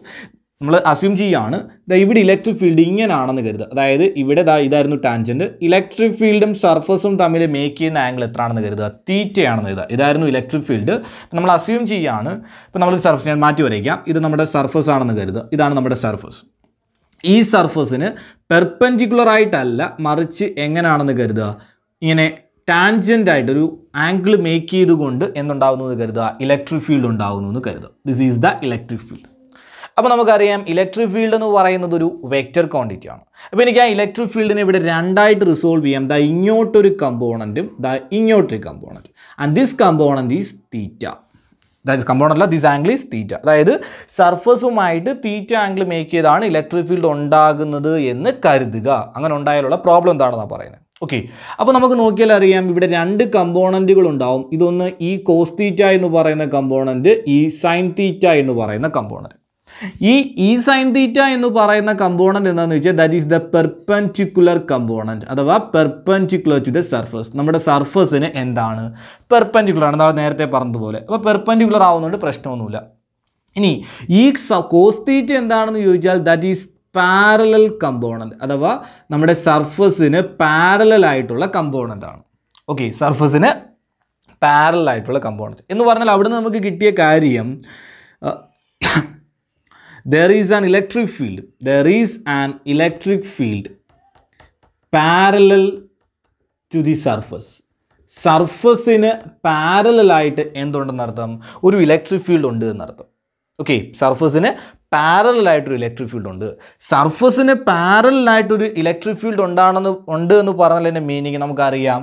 A: നമ്മൾ അസ്യൂം ചെയ്യുകയാണ് ദാ ഇവിടെ ഇലക്ട്രിക് ഫീൽഡ് ഇങ്ങനെയാണെന്ന് കരുതുക അതായത് ഇവിടെ ദാ ഇതായിരുന്നു ടാൻജൻറ്റ് ഇലക്ട്രിക് ഫീൽഡും സർഫസും തമ്മിൽ മേക്ക് ചെയ്യുന്ന ആംഗിൾ എത്രയാണെന്ന് കരുതുക തീറ്റയാണെന്ന് കരുതുക ഇതായിരുന്നു ഇലക്ട്രിക് ഫീൽഡ് നമ്മൾ അസ്യൂം ചെയ്യുകയാണ് ഇപ്പോൾ നമ്മൾ സർഫസ് ഞാൻ മാറ്റി വരയ്ക്കാം ഇത് നമ്മുടെ സർഫസ് ആണെന്ന് കരുതുക ഇതാണ് നമ്മുടെ സർഫസ് ഈ സർഫസിന് പെർപ്പൻഡിക്കുലർ ആയിട്ടല്ല മറിച്ച് എങ്ങനെയാണെന്ന് കരുതുക ഇങ്ങനെ ടാൻജൻ്റ് ആയിട്ട് ഒരു ആംഗിൾ മേക്ക് ചെയ്തുകൊണ്ട് എന്തുണ്ടാവുന്നു എന്ന് കരുതുക ഇലക്ട്രിക് ഫീൽഡ് ഉണ്ടാവുന്നു എന്ന് കരുതുക this is the electric field അപ്പോൾ നമുക്കറിയാം ഇലക്ട്രിക് ഫീൽഡ് എന്ന് പറയുന്നത് ഒരു വെക്റ്റർ ആണ് അപ്പോൾ എനിക്ക് ആ ഇലക്ട്രിക് ഫീൽഡിനെ ഇവിടെ രണ്ടായിട്ട് റിസോൾവ് ചെയ്യാം ദ ഇങ്ങോട്ടൊരു കമ്പോണൻറ്റും ദ ഇങ്ങോട്ടൊരു component and this component is theta that is compound അല്ല ദിസ് ആംഗിൾ ഈസ് തീറ്റ അതായത് സർഫസുമായിട്ട് തീറ്റ ആംഗിൾ മേക്ക് ചെയ്താണ് ഇലക്ട്രിക് ഫീൽഡ് ഉണ്ടാകുന്നത് എന്ന് കരുതുക അങ്ങനെ ഉണ്ടായാലുള്ള പ്രോബ്ലം എന്താണെന്നാണ് പറയുന്നത് ഓക്കെ അപ്പോൾ നമുക്ക് നോക്കിയാൽ അറിയാം ഇവിടെ രണ്ട് കമ്പോണൻറ്റുകൾ ഉണ്ടാവും ഇതൊന്ന് ഈ കോസ് തീറ്റ എന്ന് പറയുന്ന കമ്പോണൻറ്റ് ഈ സൈൻ തീറ്റ എന്ന് പറയുന്ന കമ്പോണൻറ്റ് ഈ ഇ സൈൻ തീറ്റ എന്ന് പറയുന്ന കമ്പോണൻ്റ് എന്താണെന്ന് വെച്ചാൽ that is the perpendicular component അഥവാ പെർപ്പൻറ്റിക്കുലർ ടു ദ സർഫസ് നമ്മുടെ സർഫസിന് എന്താണ് പെർപ്പൻറ്റിക്കുലർ ആണ് നമ്മൾ നേരത്തെ പറഞ്ഞതുപോലെ അപ്പോൾ പെർപ്പൻറ്റിക്കുലർ ആവുന്നതുകൊണ്ട് പ്രശ്നമൊന്നുമില്ല ഇനി ഈ കോസ് തീറ്റ എന്താണെന്ന് ചോദിച്ചാൽ ദാറ്റ് ഈസ് പാരലൽ കമ്പോണൻ്റ് അഥവാ നമ്മുടെ സർഫസിന് പാരലായിട്ടുള്ള കമ്പോണൻ്റ് ആണ് ഓക്കെ സർഫസിന് പാരലായിട്ടുള്ള കമ്പോണൻറ്റ് എന്ന് പറഞ്ഞാൽ അവിടെ നമുക്ക് കിട്ടിയ കാര്യം there is an electric field there is an electric field parallel to the surface സർഫസിന് പാരലായിട്ട് എന്തുണ്ടെന്നർത്ഥം ഒരു ഇലക്ട്രിക് ഫീൽഡ് ഉണ്ട് എന്നർത്ഥം ഓക്കെ സർഫസിന് പാരലായിട്ടൊരു ഇലക്ട്രിക് ഫീൽഡ് ഉണ്ട് സർഫസിന് പാരലായിട്ടൊരു ഇലക്ട്രിക് ഫീൽഡ് ഉണ്ടാണെന്ന് ഉണ്ട് എന്ന് പറഞ്ഞതിൻ്റെ മീനിങ് നമുക്കറിയാം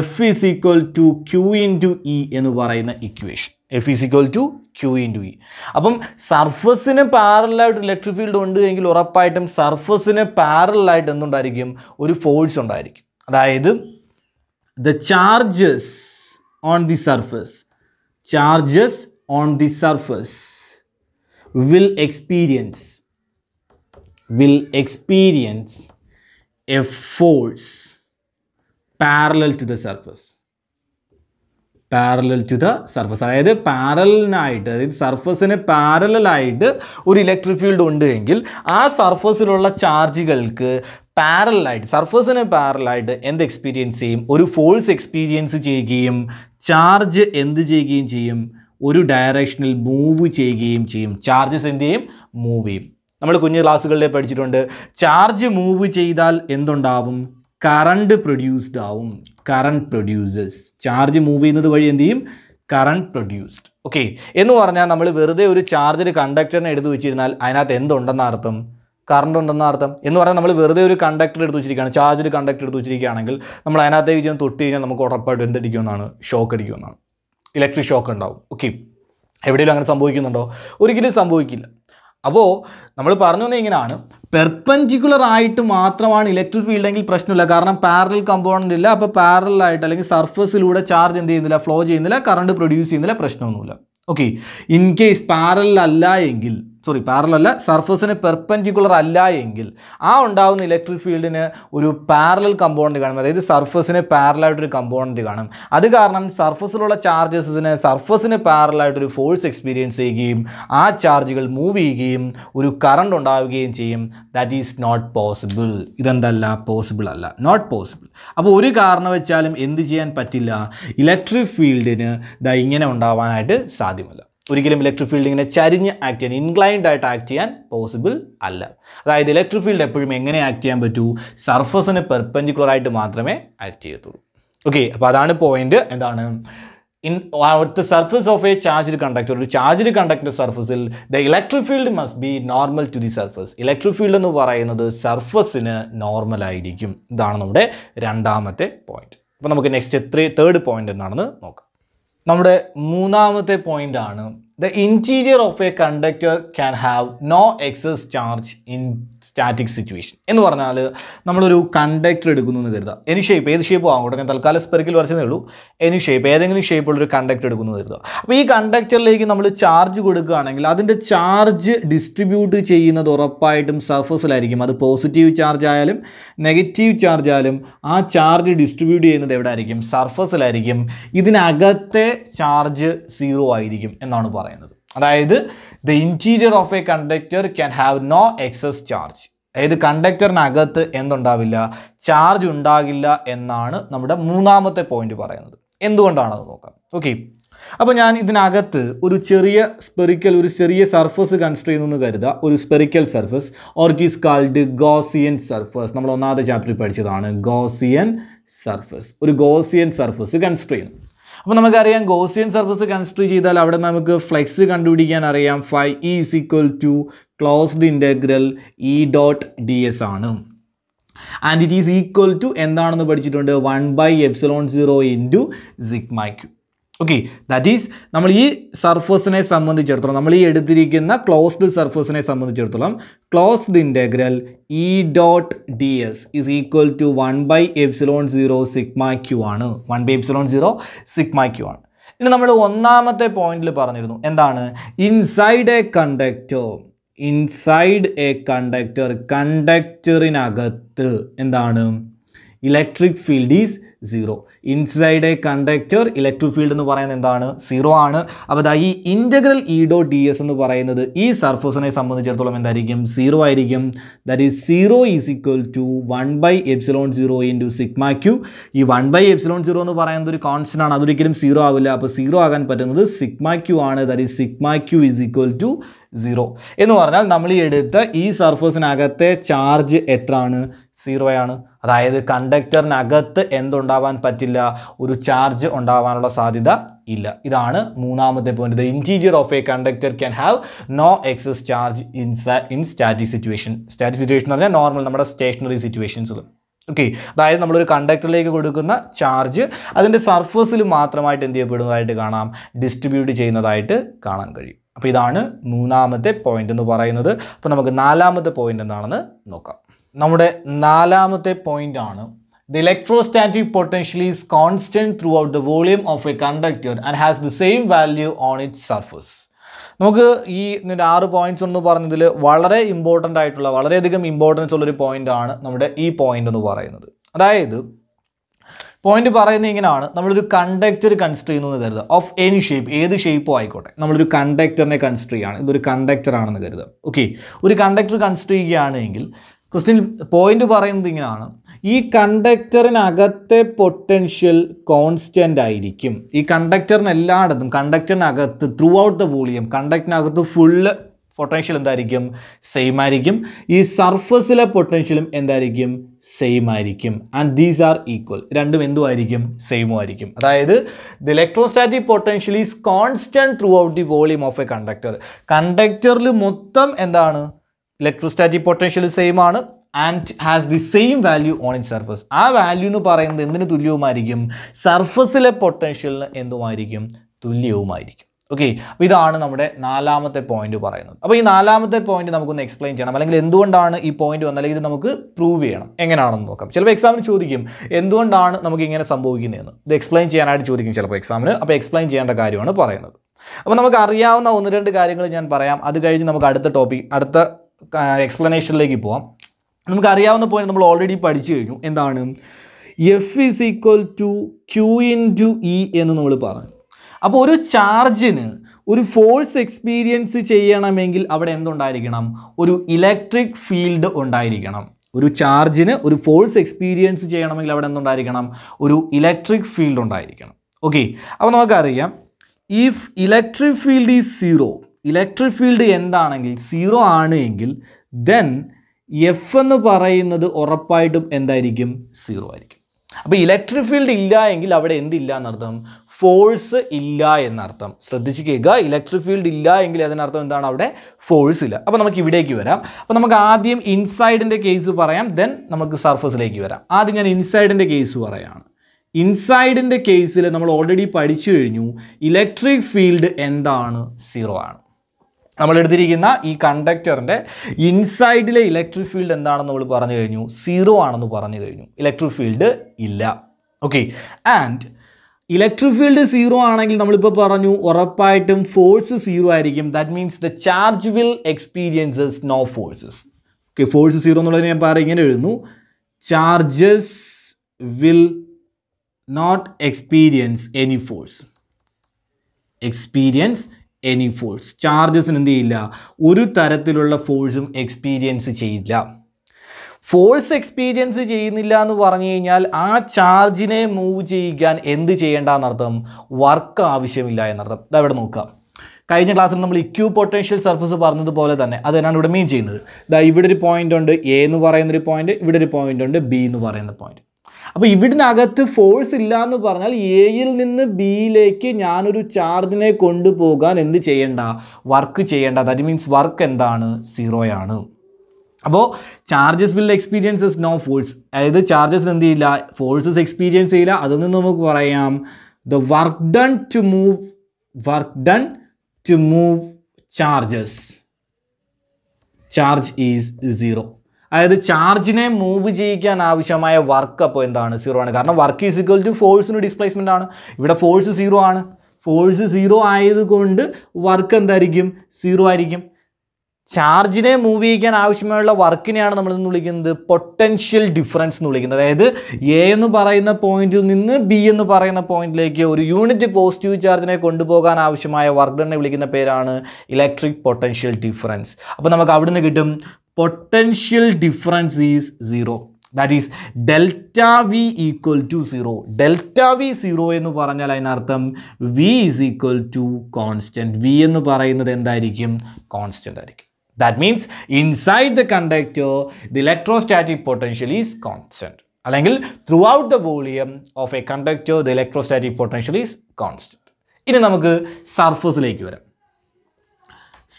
A: F is equal to Q into E എന്ന് പറയുന്ന equation F is equal to Q into E അപ്പം സർഫസിന് പാരലായിട്ട് ഇലക്ട്രിക് ഫീൽഡ് ഉണ്ട് എങ്കിൽ ഉറപ്പായിട്ടും സർഫസിന് പാരലായിട്ട് എന്തുണ്ടായിരിക്കും ഒരു ഫോഴ്സ് ഉണ്ടായിരിക്കും അതായത് the charges on the surface charges on the surface will experience will experience a force parallel to the surface parallel to the surface അതായത് പാരലിനായിട്ട് അതായത് സർഫസിന് പാരലായിട്ട് ഒരു ഇലക്ട്രിക് ഫീൽഡ് ഉണ്ട് എങ്കിൽ ആ സർഫസിലുള്ള ചാർജുകൾക്ക് പാരലായിട്ട് സർഫസിന് പാരലായിട്ട് എന്ത് എക്സ്പീരിയൻസ് ചെയ്യും ഒരു ഫോഴ്സ് എക്സ്പീരിയൻസ് ചെയ്യുകയും ചാർജ് എന്ത് ചെയ്യുകയും ചെയ്യും ഒരു ഡയറക്ഷനിൽ മൂവ് ചെയ്യുകയും ചെയ്യും ചാർജസ് എന്ത് ചെയ്യും മൂവ് ചെയ്യും നമ്മൾ കുഞ്ഞു ക്ലാസ്സുകളിലെ പഠിച്ചിട്ടുണ്ട് ചാർജ് മൂവ് ചെയ്താൽ എന്തുണ്ടാവും കറണ്ട് പ്രൊഡ്യൂസ്ഡ് ആവും കറണ്ട് പ്രൊഡ്യൂസേഴ്സ് ചാർജ് മൂവ് ചെയ്യുന്നത് വഴി എന്ത് ചെയ്യും കറണ്ട് പ്രൊഡ്യൂസ്ഡ് ഓക്കെ എന്ന് പറഞ്ഞാൽ നമ്മൾ വെറുതെ ഒരു ചാർജിൽ കണ്ടക്ടറിനെ എടുത്ത് വെച്ചിരുന്നാൽ അതിനകത്ത് എന്തുണ്ടെന്ന അർത്ഥം കറണ്ട് ഉണ്ടെന്ന അർത്ഥം എന്ന് പറഞ്ഞാൽ നമ്മൾ വെറുതെ ഒരു കണ്ടക്ടർ എടുത്ത് വെച്ചിരിക്കുകയാണ് ചാർജ് കണ്ടക്ടർ എടുത്ത് വെച്ചിരിക്കുകയാണെങ്കിൽ നമ്മൾ അതിനകത്തേക്ക് ചെന്ന് തൊട്ട് കഴിഞ്ഞാൽ നമുക്ക് ഉറപ്പായിട്ട് എന്തടിക്കുമെന്നാണ് ഷോക്ക് അടിക്കുമെന്നാണ് ഇലക്ട്രിക് ഷോക്ക് ഉണ്ടാവും ഓക്കെ എവിടെയെങ്കിലും അങ്ങനെ സംഭവിക്കുന്നുണ്ടോ ഒരിക്കലും സംഭവിക്കില്ല അപ്പോൾ നമ്മൾ പറഞ്ഞു വന്നത് ഇങ്ങനെയാണ് പെർപ്പൻഡിക്കുലർ ആയിട്ട് മാത്രമാണ് ഇലക്ട്രിക് ഫീൽഡെങ്കിൽ പ്രശ്നമില്ല കാരണം പാരൽ കമ്പോണൻ്റ് ഇല്ല അപ്പോൾ പാരലായിട്ട് അല്ലെങ്കിൽ സർഫസിലൂടെ ചാർജ് എന്ത് ചെയ്യുന്നില്ല ഫ്ലോ ചെയ്യുന്നില്ല കറണ്ട് പ്രൊഡ്യൂസ് ചെയ്യുന്നില്ല പ്രശ്നമൊന്നുമില്ല ഓക്കെ ഇൻ കേസ് പാരലല്ല എങ്കിൽ സോറി പാരലല്ല സർഫസിന് പെർപ്പൻഡിക്കുലർ അല്ല എങ്കിൽ ആ ഉണ്ടാകുന്ന ഇലക്ട്രിക് ഫീൽഡിന് ഒരു പാരലൽ കമ്പോണൻറ്റ് കാണും അതായത് സർഫസിന് പാരലായിട്ടൊരു കമ്പോണൻറ്റ് കാണും അത് കാരണം സർഫസിലുള്ള ചാർജസിന് സർഫസിന് പാരലായിട്ടൊരു ഫോഴ്സ് എക്സ്പീരിയൻസ് ചെയ്യുകയും ആ ചാർജുകൾ മൂവ് ചെയ്യുകയും ഒരു കറണ്ട് ഉണ്ടാവുകയും ചെയ്യും ദാറ്റ് ഈസ് നോട്ട് പോസിബിൾ ഇതെന്തല്ല പോസിബിൾ അല്ല നോട്ട് പോസിബിൾ അപ്പോൾ ഒരു കാരണം വെച്ചാലും എന്ത് ചെയ്യാൻ പറ്റില്ല ഇലക്ട്രിക് ഫീൽഡിന് ദാ ഇങ്ങനെ ഉണ്ടാവാനായിട്ട് സാധ്യമല്ല ഒരിക്കലും ഇലക്ട്രിക് ഫീൽഡ് ഇങ്ങനെ ചരിഞ്ഞ് ആക്ട് ചെയ്യാൻ ഇൻക്ലൈൻഡ് ആയിട്ട് ആക്ട് ചെയ്യാൻ പോസിബിൾ അല്ല അതായത് ഇലക്ട്രിക് ഫീൽഡ് എപ്പോഴും എങ്ങനെ ആക്ട് ചെയ്യാൻ പറ്റൂ സർഫസിന് പെർപെൻഡിക്കുലർ ആയിട്ട് മാത്രമേ ആക്ട് ചെയ്യത്തുള്ളൂ ഓക്കെ അപ്പോൾ അതാണ് പോയിന്റ് എന്താണ് ഇൻ അവിടുത്തെ surface of a charged conductor ഒരു ചാർജ്ഡ് കണ്ടക്ടർ സർഫസിൽ the electric field must be normal to the surface electric field എന്ന് പറയുന്നത് സർഫസിന് നോർമൽ ആയിരിക്കും ഇതാണ് നമ്മുടെ രണ്ടാമത്തെ പോയിന്റ് അപ്പോൾ നമുക്ക് നെക്സ്റ്റ് എത്ര തേർഡ് പോയിന്റ് എന്താണെന്ന് നോക്കാം നമ്മുടെ മൂന്നാമത്തെ ആണ് the interior of a conductor can have no excess charge in static situation എന്ന് പറഞ്ഞാൽ നമ്മളൊരു കണ്ടക്ടർ എടുക്കുന്നു എന്ന് കരുതുക എനി ഷേപ്പ് ഏത് ഷേപ്പ് ആകട്ടെ ഞാൻ തൽക്കാലം സ്പെറിക്കിൽ വരച്ചതേ ഉള്ളൂ എനി ഷേപ്പ് ഏതെങ്കിലും ഷേപ്പുള്ളൊരു കണ്ടക്ടർ എടുക്കുന്നു എന്ന് കരുതുക അപ്പോൾ ഈ കണ്ടക്ടറിലേക്ക് നമ്മൾ ചാർജ് കൊടുക്കുകയാണെങ്കിൽ അതിൻ്റെ ചാർജ് ഡിസ്ട്രിബ്യൂട്ട് ചെയ്യുന്നത് ഉറപ്പായിട്ടും സർഫസിലായിരിക്കും അത് പോസിറ്റീവ് ചാർജ് ആയാലും നെഗറ്റീവ് ചാർജ് ആയാലും ആ ചാർജ് ഡിസ്ട്രിബ്യൂട്ട് ചെയ്യുന്നത് എവിടെ ആയിരിക്കും സർഫസിലായിരിക്കും ഇതിനകത്തെ ചാർജ് സീറോ ആയിരിക്കും എന്നാണ് പറയുന്നത് പറയുന്നത് അതായത് the interior of a conductor can have no excess charge അതായത് കണ്ടക്ടറിനകത്ത് എന്തുണ്ടാവില്ല ചാർജ് ഉണ്ടാകില്ല എന്നാണ് നമ്മുടെ മൂന്നാമത്തെ പോയിന്റ് പറയുന്നത് എന്തുകൊണ്ടാണെന്ന് നോക്കാം ഓക്കെ അപ്പോൾ ഞാൻ ഇതിനകത്ത് ഒരു ചെറിയ സ്പെറിക്കൽ ഒരു ചെറിയ സർഫസ് കൺസ്ട്രക്ട് ചെയ്യുന്നു എന്ന് കരുതുക ഒരു spherical surface or it is called Gaussian surface നമ്മൾ ഒന്നാമത്തെ ചാപ്റ്ററിൽ പഠിച്ചതാണ് ഗോസിയൻ സർഫസ് ഒരു ഗോസിയൻ സർഫസ് കൺസ്ട്രക്ട് ചെയ്യുന്നു അപ്പോൾ നമുക്കറിയാം ഗോസിയൻ സർഫസ് കൺസ്ട്രക്ട് ചെയ്താൽ അവിടെ നമുക്ക് ഫ്ലെക്സ് കണ്ടുപിടിക്കാൻ അറിയാം phi is equal to closed integral E dot D S ആണ് and it is equal to എന്താണെന്ന് പഠിച്ചിട്ടുണ്ട് one by epsilon zero into sigma Q okay that is നമ്മൾ ഈ സർഫസിനെ സംബന്ധിച്ചിടത്തോളം നമ്മൾ ഈ എടുത്തിരിക്കുന്ന ക്ലോസ്ഡ് സർഫസിനെ സംബന്ധിച്ചിടത്തോളം closed integral E dot D S is equal to one by epsilon zero sigma Q ആണ് one by epsilon zero sigma Q ആണ് ഇനി നമ്മൾ ഒന്നാമത്തെ പോയിന്റിൽ പറഞ്ഞിരുന്നു എന്താണ് inside a conductor inside a conductor കണ്ടക്ടറിനകത്ത് എന്താണ് electric field is zero inside a conductor electric field എന്ന് പറയുന്നത് എന്താണ് സീറോ ആണ് അപ്പോൾ ദാ ഈ integral E dot D S എന്ന് പറയുന്നത് ഈ സർഫസിനെ സംബന്ധിച്ചിടത്തോളം എന്തായിരിക്കും സീറോ ആയിരിക്കും that is zero is equal to one by epsilon zero to sigma Q ഈ വൺ ബൈ എപ്സിലോൺ സീറോ എന്ന് പറയുന്നത് ഒരു കോൺസ്റ്റൻ്റ് ആണ് അതൊരിക്കലും സീറോ ആവില്ല അപ്പോൾ സീറോ ആകാൻ പറ്റുന്നത് സിഗ്മ ക്യൂ ആണ് that is sigma Q is equal to zero എന്ന് പറഞ്ഞാൽ നമ്മൾ ഈ എടുത്ത ഈ സർഫസിനകത്തെ ചാർജ് എത്രയാണ് സീറോയാണ് അതായത് കണ്ടക്ടറിനകത്ത് എന്തുണ്ടാവാൻ പറ്റില്ല ഒരു ചാർജ് ഉണ്ടാവാനുള്ള സാധ്യത ഇല്ല ഇതാണ് മൂന്നാമത്തെ point the interior of a conductor can have no excess charge in in static situation static situation എന്ന് പറഞ്ഞാൽ നോർമൽ നമ്മുടെ സ്റ്റേഷനറി സിറ്റുവേഷൻസിലും ഓക്കെ അതായത് നമ്മളൊരു കണ്ടക്ടറിലേക്ക് കൊടുക്കുന്ന ചാർജ് അതിൻ്റെ സർഫസിൽ മാത്രമായിട്ട് എന്ത് ചെയ്യപ്പെടുന്നതായിട്ട് കാണാം ഡിസ്ട്രിബ്യൂട്ട് ചെയ്യുന്നതായിട്ട് കാണാൻ കഴിയും അപ്പോൾ ഇതാണ് മൂന്നാമത്തെ പോയിന്റ് എന്ന് പറയുന്നത് അപ്പോൾ നമുക്ക് നാലാമത്തെ പോയിന്റ് എന്താണെന്ന് നോക്കാം നമ്മുടെ നാലാമത്തെ പോയിന്റാണ് electrostatic potential is is through throughout the volume of a conductor and has the same value on its surface. നമുക്ക് ഈ ആറ് പോയിന്റ്സ് എന്ന് പറഞ്ഞതിൽ വളരെ ഇമ്പോർട്ടൻ്റ് ആയിട്ടുള്ള വളരെയധികം ഇമ്പോർട്ടൻസ് ഉള്ളൊരു ആണ് നമ്മുടെ ഈ പോയിന്റ് എന്ന് പറയുന്നത് അതായത് പോയിന്റ് പറയുന്നത് ഇങ്ങനെയാണ് നമ്മളൊരു കണ്ടക്ടർ കൺസ്റ്റർ ചെയ്യുന്നു എന്ന് കരുതുക ഓഫ് എനി ഷേപ്പ് ഏത് ഷേപ്പും ആയിക്കോട്ടെ നമ്മളൊരു കണ്ടക്ടറിനെ കൺസ്റ്റർ ചെയ്യുകയാണ് ഇതൊരു കണ്ടക്ടർ ആണെന്ന് കരുതുക ഓക്കെ ഒരു കണ്ടക്ടർ കൺസ്റ്റർ ചെയ്യുകയാണെങ്കിൽ ക്വസ്റ്റിൻ പോയിന്റ് പറയുന്നത് ഇങ്ങനെയാണ് ഈ കണ്ടക്ടറിനകത്തെ പൊട്ടൻഷ്യൽ കോൺസ്റ്റൻ്റ് ആയിരിക്കും ഈ കണ്ടക്ടറിന് എല്ലായിടത്തും കണ്ടക്ടറിനകത്ത് ത്രൂ ഔട്ട് ദ വോളിയം കണ്ടക്ടറിനകത്ത് ഫുള്ള് പൊട്ടൻഷ്യൽ എന്തായിരിക്കും സെയിം ആയിരിക്കും ഈ സർഫസിലെ പൊട്ടൻഷ്യലും എന്തായിരിക്കും സെയിം ആയിരിക്കും ആൻഡ് ദീസ് ആർ ഈക്വൽ രണ്ടും എന്തും ആയിരിക്കും സെയിമും ആയിരിക്കും അതായത് the electrostatic potential is constant throughout the volume of a conductor കണ്ടക്ടറിൽ മൊത്തം എന്താണ് ഇലക്ട്രോസ്റ്റാറ്റിക് പൊട്ടൻഷ്യൽ സെയിം ആണ് and has the same value on in surface ആ വാല്യൂ എന്ന് പറയുന്നത് എന്തിന് തുല്യവുമായിരിക്കും സർഫസിലെ പൊട്ടൻഷ്യലിന് എന്തുമായിരിക്കും തുല്യവുമായിരിക്കും ഓക്കെ അപ്പോൾ ഇതാണ് നമ്മുടെ നാലാമത്തെ പോയിന്റ് പറയുന്നത് അപ്പോൾ ഈ നാലാമത്തെ പോയിന്റ് നമുക്കൊന്ന് എക്സ്പ്ലെയിൻ ചെയ്യണം അല്ലെങ്കിൽ എന്തുകൊണ്ടാണ് ഈ പോയിന്റ് വന്നത് അല്ലെങ്കിൽ ഇത് നമുക്ക് പ്രൂവ് ചെയ്യണം എങ്ങനെയാണെന്ന് നോക്കാം ചിലപ്പോൾ എക്സാമിന് ചോദിക്കും എന്തുകൊണ്ടാണ് നമുക്ക് ഇങ്ങനെ സംഭവിക്കുന്നതെന്ന് ഇത് എക്സ്പ്ലെയിൻ ചെയ്യാനായിട്ട് ചോദിക്കും ചിലപ്പോൾ എക്സാമിന് അപ്പോൾ എക്സ്പ്ലെയിൻ ചെയ്യേണ്ട കാര്യമാണ് പറയുന്നത് അപ്പോൾ നമുക്ക് അറിയാവുന്ന ഒന്ന് രണ്ട് കാര്യങ്ങൾ ഞാൻ പറയാം അത് കഴിഞ്ഞ് നമുക്ക് അടുത്ത ടോപ്പിക് അടുത്ത എക്സ്പ്ലനേഷനിലേക്ക് പോവാം നമുക്ക് അറിയാവുന്ന പോയിന്റ് നമ്മൾ ഓൾറെഡി പഠിച്ചു കഴിഞ്ഞു എന്താണ് F is equal to Q into E എന്ന് നമ്മൾ പറഞ്ഞു അപ്പോൾ ഒരു ചാർജിന് ഒരു ഫോഴ്സ് എക്സ്പീരിയൻസ് ചെയ്യണമെങ്കിൽ അവിടെ എന്തുണ്ടായിരിക്കണം ഒരു ഇലക്ട്രിക് ഫീൽഡ് ഉണ്ടായിരിക്കണം ഒരു ചാർജിന് ഒരു ഫോഴ്സ് എക്സ്പീരിയൻസ് ചെയ്യണമെങ്കിൽ അവിടെ എന്തുണ്ടായിരിക്കണം ഒരു ഇലക്ട്രിക് ഫീൽഡ് ഉണ്ടായിരിക്കണം ഓക്കെ അപ്പോൾ നമുക്കറിയാം if electric field is zero electric field എന്താണെങ്കിൽ സീറോ ആണ് എങ്കിൽ ദെൻ എഫ് എന്ന് പറയുന്നത് ഉറപ്പായിട്ടും എന്തായിരിക്കും സീറോ ആയിരിക്കും അപ്പോൾ ഇലക്ട്രിക് ഫീൽഡ് ഇല്ല എങ്കിൽ അവിടെ എന്തില്ല എന്നർത്ഥം ഫോഴ്സ് ഇല്ല എന്നർത്ഥം ശ്രദ്ധിച്ച് കേൾക്കുക ഇലക്ട്രിക് ഫീൽഡ് ഇല്ല എങ്കിൽ അതിനർത്ഥം എന്താണ് അവിടെ ഫോഴ്സ് ഇല്ല അപ്പോൾ നമുക്ക് ഇവിടേക്ക് വരാം അപ്പോൾ നമുക്ക് ആദ്യം ഇൻസൈഡിൻ്റെ കേസ് പറയാം ദെൻ നമുക്ക് സർഫസിലേക്ക് വരാം ആദ്യം ഞാൻ ഇൻസൈഡിൻ്റെ കേസ് പറയാണ് ഇൻസൈഡിൻ്റെ കേസിൽ നമ്മൾ ഓൾറെഡി പഠിച്ചു കഴിഞ്ഞു ഇലക്ട്രിക് ഫീൽഡ് എന്താണ് സീറോ ആണ് നമ്മൾ എടുത്തിരിക്കുന്ന ഈ കണ്ടക്ടറിൻ്റെ ഇൻസൈഡിലെ ഇലക്ട്രിക് ഫീൽഡ് എന്താണെന്ന് നമ്മൾ പറഞ്ഞു കഴിഞ്ഞു സീറോ ആണെന്ന് പറഞ്ഞു കഴിഞ്ഞു ഇലക്ട്രിക് ഫീൽഡ് ഇല്ല okay and electric field zero ആണെങ്കിൽ നമ്മളിപ്പോൾ പറഞ്ഞു ഉറപ്പായിട്ടും ഫോഴ്സ് സീറോ ആയിരിക്കും that means the charge will experiences no forces okay force zero എന്നുള്ളത് ഞാൻ പറയുക ഇങ്ങനെ എഴുതുന്നു charges will not experience any force experience any force ചാർജസിന് എന്ത് ചെയ്യില്ല ഒരു തരത്തിലുള്ള ഫോഴ്സും എക്സ്പീരിയൻസ് ചെയ്യില്ല ഫോഴ്സ് എക്സ്പീരിയൻസ് ചെയ്യുന്നില്ല എന്ന് പറഞ്ഞു കഴിഞ്ഞാൽ ആ ചാർജിനെ മൂവ് ചെയ്യിക്കാൻ എന്ത് ചെയ്യേണ്ട എന്നർത്ഥം വർക്ക് ആവശ്യമില്ല എന്നർത്ഥം അവിടെ നോക്കാം കഴിഞ്ഞ ക്ലാസ്സിൽ നമ്മൾ ഇക്യൂ പൊട്ടൻഷ്യൽ സർഫസ് പറഞ്ഞതുപോലെ തന്നെ അത് തന്നെയാണ് ഇവിടെ മീൻ ചെയ്യുന്നത് ഇതാ ഇവിടെ ഒരു പോയിന്റ് ഉണ്ട് എ എന്ന് പറയുന്നൊരു പോയിന്റ് ഇവിടെ ഒരു പോയിന്റ് ഉണ്ട് ബി എന്ന് പറയുന്ന പോയിന്റ് അപ്പോൾ ഇവിടിനകത്ത് ഫോഴ്സ് ഇല്ല എന്ന് പറഞ്ഞാൽ എയിൽ നിന്ന് ബിയിലേക്ക് ഞാനൊരു ചാർജിനെ കൊണ്ടുപോകാൻ എന്ത് ചെയ്യണ്ട വർക്ക് ചെയ്യേണ്ട ദാറ്റ് മീൻസ് വർക്ക് എന്താണ് സീറോയാണ് അപ്പോൾ charges will experiences no force അതായത് ചാർജസ് എന്ത് ചെയ്യില്ല ഫോഴ്സസ് എക്സ്പീരിയൻസ് ചെയ്യില്ല അതിൽ നിന്ന് നമുക്ക് പറയാം the work done to move work done to move charges charge is zero അതായത് ചാർജിനെ മൂവ് ചെയ്യിക്കാൻ ആവശ്യമായ വർക്ക് അപ്പോൾ എന്താണ് സീറോ ആണ് കാരണം വർക്ക് ഈസ് ഇക്വൽ ടു ഫോഴ്സിന് ഡിസ്പ്ലേസ്മെൻ്റ് ആണ് ഇവിടെ ഫോഴ്സ് സീറോ ആണ് ഫോഴ്സ് സീറോ ആയതുകൊണ്ട് വർക്ക് എന്തായിരിക്കും സീറോ ആയിരിക്കും ചാർജിനെ മൂവ് ചെയ്യിക്കാൻ ആവശ്യമായുള്ള വർക്കിനെയാണ് നമ്മൾ ഇന്ന് വിളിക്കുന്നത് പൊട്ടൻഷ്യൽ ഡിഫറൻസ് എന്ന് വിളിക്കുന്നത് അതായത് എ എന്ന് പറയുന്ന പോയിന്റിൽ നിന്ന് ബി എന്ന് പറയുന്ന പോയിന്റിലേക്ക് ഒരു യൂണിറ്റ് പോസിറ്റീവ് ചാർജിനെ കൊണ്ടുപോകാൻ ആവശ്യമായ തന്നെ വിളിക്കുന്ന പേരാണ് ഇലക്ട്രിക് പൊട്ടൻഷ്യൽ ഡിഫറൻസ് അപ്പോൾ നമുക്ക് അവിടുന്ന് കിട്ടും potential difference is zero that is delta V equal to zero delta V zero എന്ന് പറഞ്ഞാൽ അതിനർത്ഥം V is equal to constant V എന്ന് പറയുന്നത് എന്തായിരിക്കും കോൺസ്റ്റൻ്റ് ആയിരിക്കും that means inside the conductor the electrostatic potential is constant അല്ലെങ്കിൽ throughout the volume of a conductor the electrostatic potential is constant ഇനി നമുക്ക് സർഫസിലേക്ക് വരാം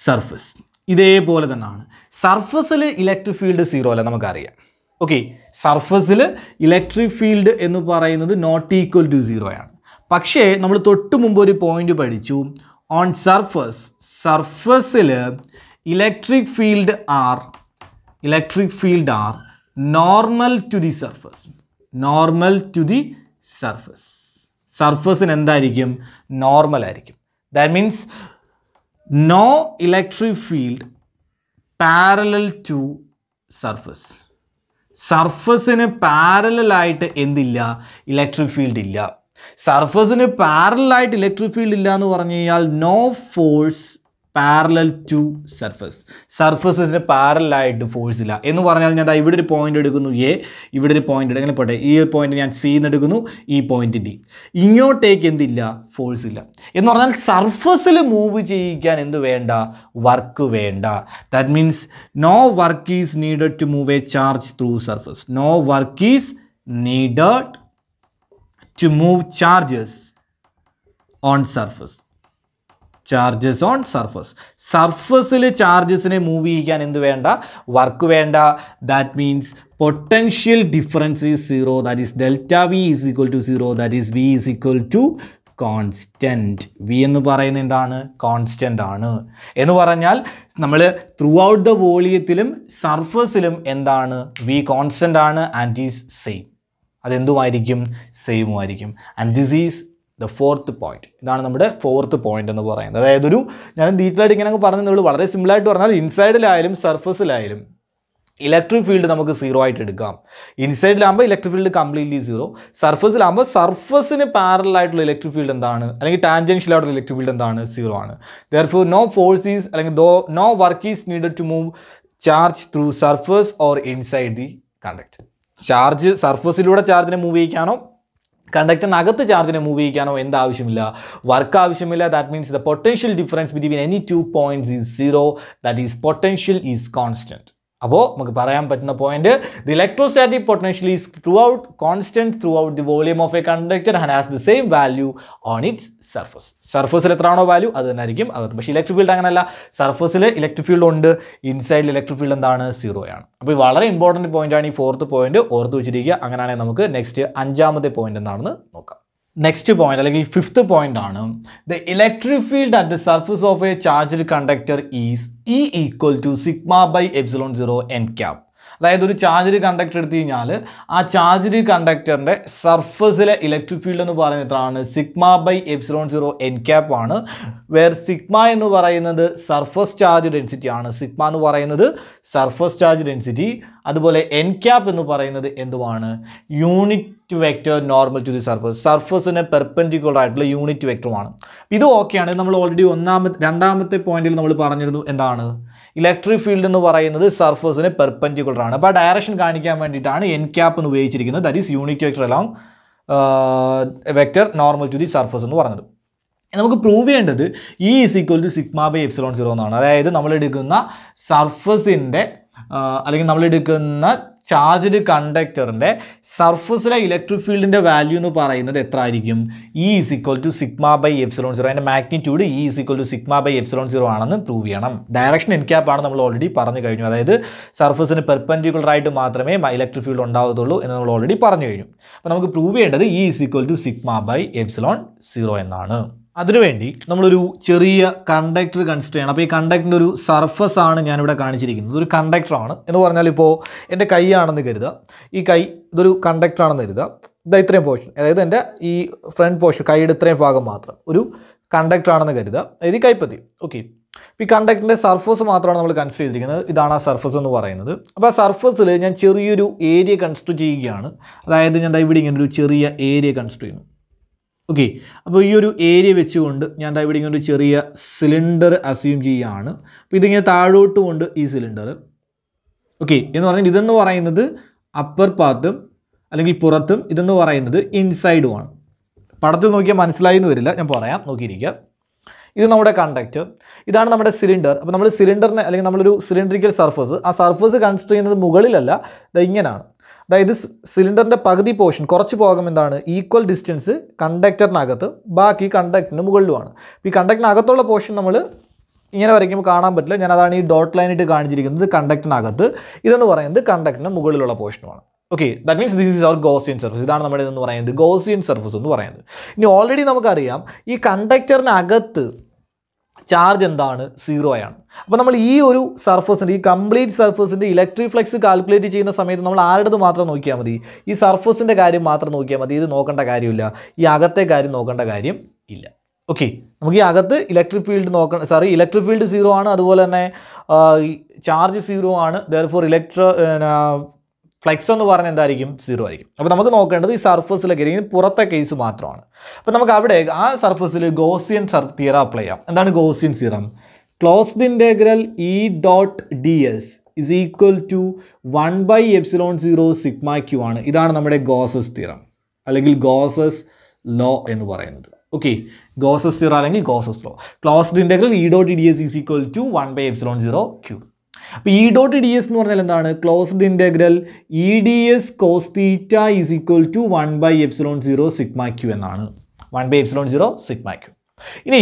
A: സർഫസ് ഇതേപോലെ തന്നെയാണ് സർഫസിൽ ഇലക്ട്രിക് ഫീൽഡ് സീറോ അല്ല നമുക്കറിയാം ഓക്കെ സർഫസിൽ ഇലക്ട്രിക് ഫീൽഡ് എന്ന് പറയുന്നത് നോട്ട് ഈക്വൽ ടു സീറോ ആണ് പക്ഷേ നമ്മൾ തൊട്ട് മുമ്പ് ഒരു പോയിന്റ് പഠിച്ചു ഓൺ സർഫസ് സർഫസിൽ electric field are electric field are normal to the surface normal to the surface സർഫസിന് എന്തായിരിക്കും നോർമൽ ആയിരിക്കും that means no electric field parallel to surface സർഫസിന് പാരലായിട്ട് എന്തില്ല ഇലക്ട്രിക് ഫീൽഡ് ഇല്ല സർഫസിന് പാരലായിട്ട് ഇലക്ട്രിക് ഫീൽഡ് ഇല്ല എന്ന് പറഞ്ഞു കഴിഞ്ഞാൽ no force parallel to surface സർഫസസിന് പാരലായിട്ട് ഫോഴ്സ് ഇല്ല എന്ന് പറഞ്ഞാൽ ഞാൻ ഇവിടെ ഒരു പോയിന്റ് എടുക്കുന്നു എ ഇവിടെ ഒരു പോയിന്റ് എടുക്കാൻ പോട്ടെ ഈ ഒരു പോയിന്റ് ഞാൻ സി എന്ന് എടുക്കുന്നു ഈ പോയിന്റ് ഡി ഇങ്ങോട്ടേക്ക് എന്തില്ല ഫോഴ്സ് ഇല്ല എന്ന് പറഞ്ഞാൽ സർഫസിൽ മൂവ് ചെയ്യിക്കാൻ എന്ത് വേണ്ട വർക്ക് വേണ്ട that means no work is needed to move a charge through surface no work is needed to move charges on surface charges on surface സർഫസിൽ ചാർജസിനെ മൂവ് ചെയ്യിക്കാൻ എന്ത് വേണ്ട വർക്ക് വേണ്ട that means potential difference is zero that is delta V is equal to zero that is V is equal to constant V എന്ന് പറയുന്നത് എന്താണ് constant ആണ് എന്ന് പറഞ്ഞാൽ നമ്മൾ ത്രൂ ഔട്ട് ദ വോളിയത്തിലും സർഫസിലും എന്താണ് വി കോൺസ്റ്റൻ്റ് ആണ് ആൻഡ് ഈസ് സെയിം അതെന്തുമായിരിക്കും സെയിമുമായിരിക്കും and this is the fourth point ഇതാണ് നമ്മുടെ ഫോർത്ത് പോയിന്റ് എന്ന് പറയുന്നത് അതായത് ഒരു ഞാൻ ഡീറ്റെയിൽ ആയിട്ട് ഇങ്ങനെ പറഞ്ഞു നിങ്ങൾ വളരെ സിമ്പിളായിട്ട് പറഞ്ഞാൽ ഇൻസൈഡിലായാലും സർഫസിലായാലും ഇലക്ട്രിക് ഫീൽഡ് നമുക്ക് സീറോ ആയിട്ട് എടുക്കാം ഇൻസൈഡിലാകുമ്പോൾ ഇലക്ട്രിക് ഫീൽഡ് കംപ്ലീറ്റ്ലി സീറോ സർഫസിലാകുമ്പോൾ സർഫസിന് പാരലായിട്ടുള്ള ഇലക്ട്രിക് ഫീൽഡ് എന്താണ് അല്ലെങ്കിൽ ടാൻജൻഷ്യലായിട്ടുള്ള ഇലക്ട്രിക് ഫീൽഡ് എന്താണ് സീറോ ആണ് therefore no forces is അല്ലെങ്കിൽ no work is needed to move charge through surface or inside the conduct charge സർഫസിലൂടെ ചാർജിനെ മൂവ് ചെയ്യിക്കാനോ കണ്ടക്ടറിനകത്ത് ചാർജിനെ മൂവ് ചെയ്യിക്കാനോ എന്ത് ആവശ്യമില്ല വർക്ക് ആവശ്യമില്ല that means the potential difference between any two points is zero that is potential is constant അപ്പോൾ നമുക്ക് പറയാൻ പറ്റുന്ന point the electrostatic potential is throughout constant throughout the volume of a conductor and has the same value on its surface സർഫസിൽ എത്രയാണോ value അത് തന്നെ ആയിരിക്കും അകത്ത് പക്ഷേ ഇലക്ട്രിക് ഫീൽഡ് അങ്ങനെയല്ല സർഫസിൽ ഇലക്ട്രിക് ഫീൽഡ് ഉണ്ട് ഇൻസൈഡിൽ ഇലക്ട്രിക് ഫീൽഡ് എന്താണ് സീറോ ആണ് അപ്പോൾ വളരെ ഇമ്പോർട്ടൻറ്റ് പോയിന്റാണ് ഈ ഫോർത്ത് പോയിന്റ് ഓർത്ത് വെച്ചിരിക്കുക അങ്ങനെയാണെങ്കിൽ നമുക്ക് നെക്സ്റ്റ് അഞ്ചാമത്തെ പോയിന്റ് എന്താണെന്ന് നോക്കാം നെക്സ്റ്റ് പോയിന്റ് അല്ലെങ്കിൽ ഫിഫ്ത്ത് പോയിന്റ് ആണ് the electric field at the surface of a charged conductor is E equal to sigma by epsilon zero N cap അതായത് ഒരു ചാർജ്ഡ് കണ്ടക്ടർ എടുത്തു കഴിഞ്ഞാൽ ആ ചാർജ്ഡ് കണ്ടക്ടറിൻ്റെ സർഫസിലെ ഇലക്ട്രിക് ഫീൽഡ് എന്ന് പറയുന്നത് എത്രയാണ് sigma by epsilon zero N cap ആണ് വേർ സിഗ്മ എന്ന് പറയുന്നത് സർഫസ് ചാർജ് ഡെൻസിറ്റി ആണ് സിഗ്മ എന്ന് പറയുന്നത് സർഫസ് ചാർജ് ഡെൻസിറ്റി അതുപോലെ എൻ ക്യാപ് എന്ന് പറയുന്നത് എന്തുവാണ് unit unit vector normal to the surface സർഫസിന് പെർപെൻഡിക്കുലർ ആയിട്ടുള്ള യൂണിറ്റ് വെക്ടറുമാണ് ഇത് ഓക്കെയാണ് നമ്മൾ ഓൾറെഡി ഒന്നാമത്തെ രണ്ടാമത്തെ പോയിന്റിൽ നമ്മൾ പറഞ്ഞിരുന്നു എന്താണ് ഇലക്ട്രിക് ഫീൽഡ് എന്ന് പറയുന്നത് സർഫസിന് പെർപെൻഡിക്കുലർ ആണ് അപ്പോൾ ഡയറക്ഷൻ കാണിക്കാൻ വേണ്ടിയിട്ടാണ് എൻ ക്യാപ്പ് എന്ന് ഉപയോഗിച്ചിരിക്കുന്നത് that is unit vector along vector normal to the surface എന്ന് പറഞ്ഞത് നമുക്ക് പ്രൂവ് ചെയ്യേണ്ടത് E is equal to sigma by epsilon zero എന്നാണ് അതായത് നമ്മളെടുക്കുന്ന സർഫസിൻ്റെ അല്ലെങ്കിൽ നമ്മളെടുക്കുന്ന ചാർജ്ഡ് കണ്ടക്ടറിൻ്റെ സർഫസിലെ ഇലക്ട്രിക് ഫീൽഡിൻ്റെ വാല്യൂ എന്ന് പറയുന്നത് എത്ര ആയിരിക്കും E is equal to sigma by epsilon zero അതിൻ്റെ magnitude E is equal to sigma by epsilon zero ആണെന്ന് പ്രൂവ് ചെയ്യണം ഡയറക്ഷൻ എൻക്യാപ്പാണ് നമ്മൾ ഓൾറെഡി പറഞ്ഞു കഴിഞ്ഞു അതായത് സർഫസിന് പെർപ്പൻഡിക്കുലറായിട്ട് മാത്രമേ ഇലക്ട്രിക് ഫീൽഡ് ഉണ്ടാവത്തുള്ളൂ എന്ന് നമ്മൾ ഓൾറെഡി പറഞ്ഞു കഴിഞ്ഞു അപ്പോൾ നമുക്ക് പ്രൂവ് ചെയ്യേണ്ടത് E is equal to sigma by epsilon zero എന്നാണ് അതിനുവേണ്ടി നമ്മളൊരു ചെറിയ കണ്ടക്ടർ കൺസിഡർ ചെയ്യണം അപ്പോൾ ഈ കണ്ടക്ടറിൻ്റെ ഒരു സർഫസ് ആണ് ഞാനിവിടെ കാണിച്ചിരിക്കുന്നത് ഒരു കണ്ടക്ടറാണ് എന്ന് പറഞ്ഞാൽ ഇപ്പോൾ എൻ്റെ കൈയാണെന്ന് കരുതുക ഈ കൈ ഇതൊരു കണ്ടക്ടറാണെന്ന് കരുതുക ഇതാ ഇത്രയും പോർഷൻ അതായത് എൻ്റെ ഈ ഫ്രണ്ട് പോർഷൻ കൈയുടെ ഇത്രയും ഭാഗം മാത്രം ഒരു കണ്ടക്ടറാണെന്ന് കരുതുക അതായത് ഈ കൈപ്പത്തി ഓക്കെ ഈ കണ്ടക്ടറിൻ്റെ സർഫസ് മാത്രമാണ് നമ്മൾ കൺസിഡർ ചെയ്തിരിക്കുന്നത് ഇതാണ് ആ സർഫസ് എന്ന് പറയുന്നത് അപ്പോൾ ആ സർഫസിൽ ഞാൻ ചെറിയൊരു ഏരിയ കൺസിഡർ ചെയ്യുകയാണ് അതായത് ഞാൻ ഇവിടെ ഇങ്ങനെ ഒരു ചെറിയ ഏരിയ കൺസിഡർ ചെയ്യുന്നു ഓക്കെ അപ്പോൾ ഈ ഒരു ഏരിയ വെച്ചുകൊണ്ട് ഞാൻ ഇവിടെ ഇങ്ങനെ ഒരു ചെറിയ സിലിണ്ടർ അസ്യൂം ചെയ്യുകയാണ് അപ്പോൾ ഇതിങ്ങനെ താഴോട്ട് കൊണ്ട് ഈ സിലിണ്ടർ ഓക്കെ എന്ന് പറഞ്ഞാൽ ഇതെന്ന് പറയുന്നത് അപ്പർ പാർട്ടും അല്ലെങ്കിൽ പുറത്തും ഇതെന്ന് പറയുന്നത് ഇൻസൈഡുമാണ് പടത്തിൽ നോക്കിയാൽ മനസ്സിലായി എന്ന് വരില്ല ഞാൻ പറയാം നോക്കിയിരിക്കുക ഇത് നമ്മുടെ കണ്ടക്റ്റ് ഇതാണ് നമ്മുടെ സിലിണ്ടർ അപ്പോൾ നമ്മൾ സിലിണ്ടറിനെ അല്ലെങ്കിൽ നമ്മളൊരു സിലിണ്ടറിക്കൽ സർഫസ് ആ സർഫസ് കൺസ്ട്രക്ട് ചെയ്യുന്നത് മുകളിലല്ല ഇത് ഇങ്ങനെയാണ് അതായത് സിലിണ്ടറിൻ്റെ പകുതി പോർഷൻ കുറച്ച് പോകം എന്താണ് ഈക്വൽ ഡിസ്റ്റൻസ് കണ്ടക്ടറിനകത്ത് ബാക്കി കണ്ടക്ടറിന് മുകളിലുമാണ് ഈ കണ്ടക്ടറിനകത്തുള്ള പോർഷൻ നമ്മൾ ഇങ്ങനെ വരയ്ക്കുമ്പോൾ കാണാൻ പറ്റില്ല ഞാൻ അതാണ് ഈ ഡോട്ട് ലൈൻ ഇട്ട് കാണിച്ചിരിക്കുന്നത് കണ്ടക്ടറിനകത്ത് ഇതെന്ന് പറയുന്നത് കണ്ടക്ടറിന് മുകളിലുള്ള പോർഷനുമാണ് okay that means this is our Gaussian surface ഇതാണ് നമ്മുടെ എന്ന് പറയുന്നത് ഗോസിയൻ സർഫസ് എന്ന് പറയുന്നത് ഇനി ഓൾറെഡി നമുക്കറിയാം ഈ കണ്ടക്ടറിനകത്ത് ചാർജ് എന്താണ് സീറോയാണ് അപ്പോൾ നമ്മൾ ഈ ഒരു സർഫസിൻ്റെ ഈ കംപ്ലീറ്റ് സർഫസിൻ്റെ ഇലക്ട്രിക് ഫ്ലക്സ് കാൽക്കുലേറ്റ് ചെയ്യുന്ന സമയത്ത് നമ്മൾ ആരുടെ മാത്രം നോക്കിയാൽ മതി ഈ സർഫസിൻ്റെ കാര്യം മാത്രം നോക്കിയാൽ മതി ഇത് നോക്കേണ്ട കാര്യമില്ല ഈ അകത്തെ കാര്യം നോക്കേണ്ട കാര്യം ഇല്ല ഓക്കെ നമുക്ക് ഈ അകത്ത് ഇലക്ട്രിക് ഫീൽഡ് നോക്കണം സോറി ഇലക്ട്രിക് ഫീൽഡ് സീറോ ആണ് അതുപോലെ തന്നെ ചാർജ് സീറോ ആണ് ഫോർ ഇലക്ട്രോ ഫ്ലെക്സ് എന്ന് പറഞ്ഞാൽ എന്തായിരിക്കും സീറോ ആയിരിക്കും അപ്പോൾ നമുക്ക് നോക്കേണ്ടത് ഈ സർഫസിലൊക്കെ ഇരിക്കും പുറത്തെ കേസ് മാത്രമാണ് അപ്പോൾ നമുക്ക് അവിടെ ആ സർഫസിൽ ഗോസിയൻ സർ തിയറ അപ്ലൈ ചെയ്യാം എന്താണ് Gaussian theorem closed integral E dot D S is equal to one by epsilon zero sigma Q ആണ് ഇതാണ് നമ്മുടെ ഗോസസ് തിയറം അല്ലെങ്കിൽ ഗോസസ് ലോ എന്ന് പറയുന്നത് ഓക്കെ ഗോസസ് തിയറം അല്ലെങ്കിൽ Gauss's law closed integral E dot D S is equal to one by epsilon zero Q അപ്പോൾ E dot D S എന്ന് പറഞ്ഞാൽ എന്താണ് closed integral E D S cos theta is equal to one by epsilon zero sigma Q എന്നാണ് one by epsilon zero sigma Q ഇനി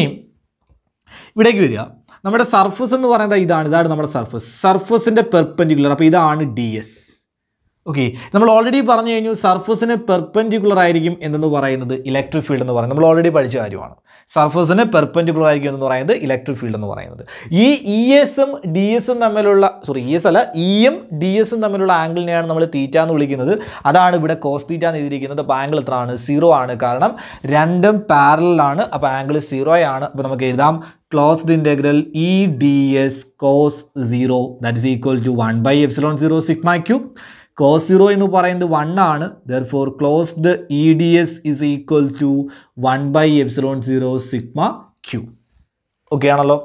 A: ഇവിടേക്ക് വരിക നമ്മുടെ surface എന്ന് പറയുന്നത് ഇതാണ് ഇതാണ് നമ്മുടെ സർഫസ് സർഫസിൻ്റെ പെർപ്പൻഡിക്കുലർ അപ്പോൾ ഇതാണ് ഡി എസ് ഓക്കെ നമ്മൾ ഓൾറെഡി പറഞ്ഞു കഴിഞ്ഞു സർഫസിന് പെർപ്പൻഡിക്കുലർ ആയിരിക്കും എന്തെന്ന് പറയുന്നത് ഇലക്ട്രിക് ഫീൽഡ് എന്ന് പറയുന്നത് നമ്മൾ ഓൾറെഡി പഠിച്ച കാര്യമാണ് സർഫസിന് പെർപ്പൻഡിക്കുലർ ആയിരിക്കും എന്ന് പറയുന്നത് ഇലക്ട്രിക് ഫീൽഡ് എന്ന് പറയുന്നത് ഈ ഇ എസും ഡി എസും തമ്മിലുള്ള സോറി ഇ എസ് അല്ല ഇയും ഡി എസും തമ്മിലുള്ള ആംഗിളിനെയാണ് നമ്മൾ തീറ്റ എന്ന് വിളിക്കുന്നത് അതാണ് ഇവിടെ കോസ് തീറ്റ എന്ന് എഴുതിയിരിക്കുന്നത് അപ്പോൾ ആംഗിൾ എത്രയാണ് സീറോ ആണ് കാരണം രണ്ടും പാരലാണ് അപ്പോൾ ആംഗിൾ സീറോ ആണ് അപ്പോൾ നമുക്ക് എഴുതാം closed integral E D S cos zero that is equal to one by epsilon zero sigma cube cos zero എന്ന് പറയുന്നത് വൺ ആണ് therefore closed E D S is equal to one by epsilon zero sigma Q okay ആണല്ലോ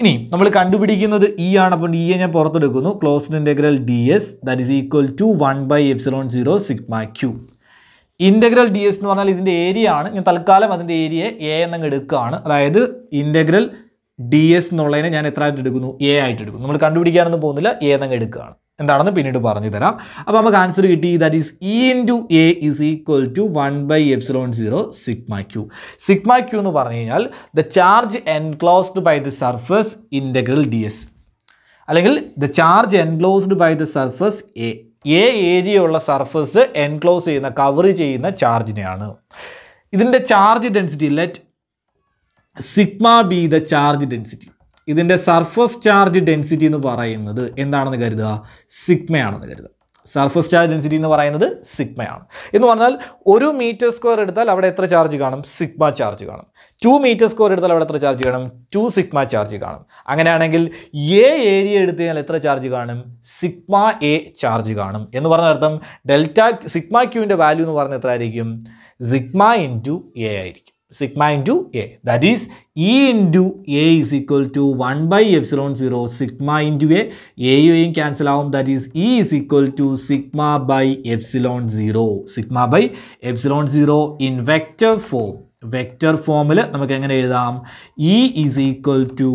A: ഇനി നമ്മൾ കണ്ടുപിടിക്കുന്നത് E e ആണ് അപ്പം E e ഞാൻ പുറത്തെടുക്കുന്നു closed integral D S that is equal to one by epsilon zero sigma Q integral D S എന്ന് പറഞ്ഞാൽ ഇതിൻ്റെ ഏരിയ ആണ് ഞാൻ തൽക്കാലം അതിൻ്റെ ഏരിയയെ എ എന്നങ്ങ് എടുക്കുകയാണ് അതായത് ഇൻ്റഗ്രൽ ഡി എസ് എന്നുള്ളതിനെ ഞാൻ എത്ര ആയിട്ട് എടുക്കുന്നു എ ആയിട്ട് എടുക്കുന്നു നമ്മൾ കണ്ടുപിടിക്കാനൊന്നും പോകുന്നില്ല എ എന്നങ്ങ് എടുക്കുകയാണ് എന്താണെന്ന് പിന്നീട് പറഞ്ഞു തരാം അപ്പോൾ നമുക്ക് ആൻസർ കിട്ടി that is E into A is equal to one by epsilon zero sigma Q sigma Q എന്ന് പറഞ്ഞു കഴിഞ്ഞാൽ the charge enclosed by the surface integral D S അല്ലെങ്കിൽ the charge enclosed by the surface A A ഏരിയയുള്ള surface enclose ചെയ്യുന്ന cover ചെയ്യുന്ന ചാർജിനെയാണ് ഇതിൻ്റെ charge density let sigma be the charge density ഇതിൻ്റെ സർഫസ് ചാർജ് ഡെൻസിറ്റി എന്ന് പറയുന്നത് എന്താണെന്ന് കരുതുക സിഗ്മയാണെന്ന് കരുതുക സർഫസ് ചാർജ് ഡെൻസിറ്റി എന്ന് പറയുന്നത് സിഗ്മയാണ് എന്ന് പറഞ്ഞാൽ ഒരു മീറ്റർ സ്ക്വയർ എടുത്താൽ അവിടെ എത്ര ചാർജ് കാണും സിഗ്മ ചാർജ് കാണും ടു മീറ്റർ സ്ക്വയർ എടുത്താൽ അവിടെ എത്ര ചാർജ് കാണും ടു സിഗ്മ ചാർജ് കാണും അങ്ങനെയാണെങ്കിൽ എ ഏരിയ എടുത്തു കഴിഞ്ഞാൽ എത്ര ചാർജ് കാണും സിഗ്മ എ ചാർജ് കാണും എന്ന് പറഞ്ഞ അർത്ഥം ഡെൽറ്റ സിഗ്മ ക്യൂവിൻ്റെ വാല്യൂ എന്ന് പറഞ്ഞാൽ എത്ര ആയിരിക്കും സിഗ്മ ഇൻറ്റു എ ആയിരിക്കും sigma into A. That is E into A is equal to 1 by epsilon 0 sigma into A. AUA cancel out. That is E is equal to sigma by epsilon 0. Sigma by epsilon 0 in vector form. Vector formula, നമുക്ക് എങ്ങനെ എഴുതാം E is equal to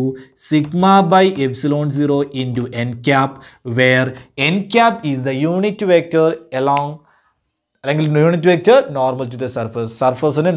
A: sigma by epsilon zero into n cap, where n cap is the unit vector along അല്ലെങ്കിൽ unit vector normal to the surface സർഫസിന്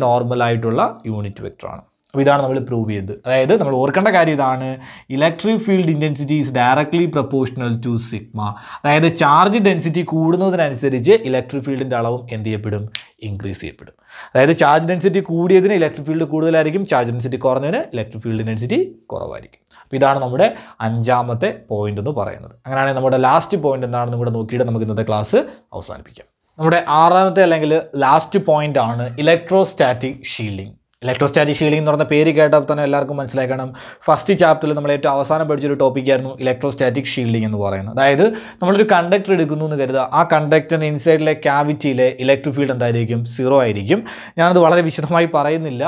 A: ആയിട്ടുള്ള unit വെക്റ്ററാണ് അപ്പോൾ ഇതാണ് നമ്മൾ പ്രൂവ് ചെയ്തത് അതായത് നമ്മൾ ഓർക്കേണ്ട കാര്യം ഇതാണ് electric field intensity is directly proportional to sigma അതായത് ചാർജ് ഡെൻസിറ്റി കൂടുന്നതിനനുസരിച്ച് ഇലക്ട്രിക് ഫീൽഡിൻ്റെ അളവും എന്ത് ചെയ്യപ്പെടും ഇൻക്രീസ് ചെയ്യപ്പെടും അതായത് ചാർജ് ഡെൻസിറ്റി കൂടിയതിന് ഇലക്ട്രിക് ഫീൽഡ് കൂടുതലായിരിക്കും ചാർജ് ഡെൻസിറ്റി കുറഞ്ഞതിന് ഇലക്ട്രിക് ഫീൽഡ് ഡെൻസിറ്റി കുറവായിരിക്കും അപ്പോൾ ഇതാണ് നമ്മുടെ അഞ്ചാമത്തെ പോയിന്റ് എന്ന് പറയുന്നത് അങ്ങനെയാണെങ്കിൽ നമ്മുടെ ലാസ്റ്റ് പോയിന്റ് എന്താണെന്നും കൂടെ നോക്കിയിട്ട് നമുക്ക് ഇന്നത്തെ ക്ലാസ് അവസാനിപ്പിക്കാം നമ്മുടെ ആറാമത്തെ അല്ലെങ്കിൽ ലാസ്റ്റ് പോയിന്റ് ആണ് ഇലക്ട്രോസ്റ്റാറ്റിക് ഷീൽഡിംഗ് ഇലക്ട്രോസ്റ്റാറ്റിക് ഷീൽഡിംഗ് എന്ന് പറഞ്ഞ പേര് കേട്ടപ്പോൾ തന്നെ എല്ലാവർക്കും മനസ്സിലാക്കണം ഫസ്റ്റ് ചാപ്റ്ററിൽ നമ്മൾ ഏറ്റവും അവസാനം പഠിച്ചൊരു ടോപ്പിക്കായിരുന്നു ഇലക്ട്രോസ്റ്റാറ്റിക് ഷീൽഡിംഗ് എന്ന് പറയുന്നത് അതായത് നമ്മളൊരു കണ്ടക്ടർ എടുക്കുന്നു എന്ന് കരുതുക ആ കണ്ടക്ടറിൻ്റെ ഇൻസൈഡിലെ ക്യാവിറ്റിയിലെ ഇലക്ട്രിക് ഫീൽഡ് എന്തായിരിക്കും സീറോ ആയിരിക്കും ഞാനത് വളരെ വിശദമായി പറയുന്നില്ല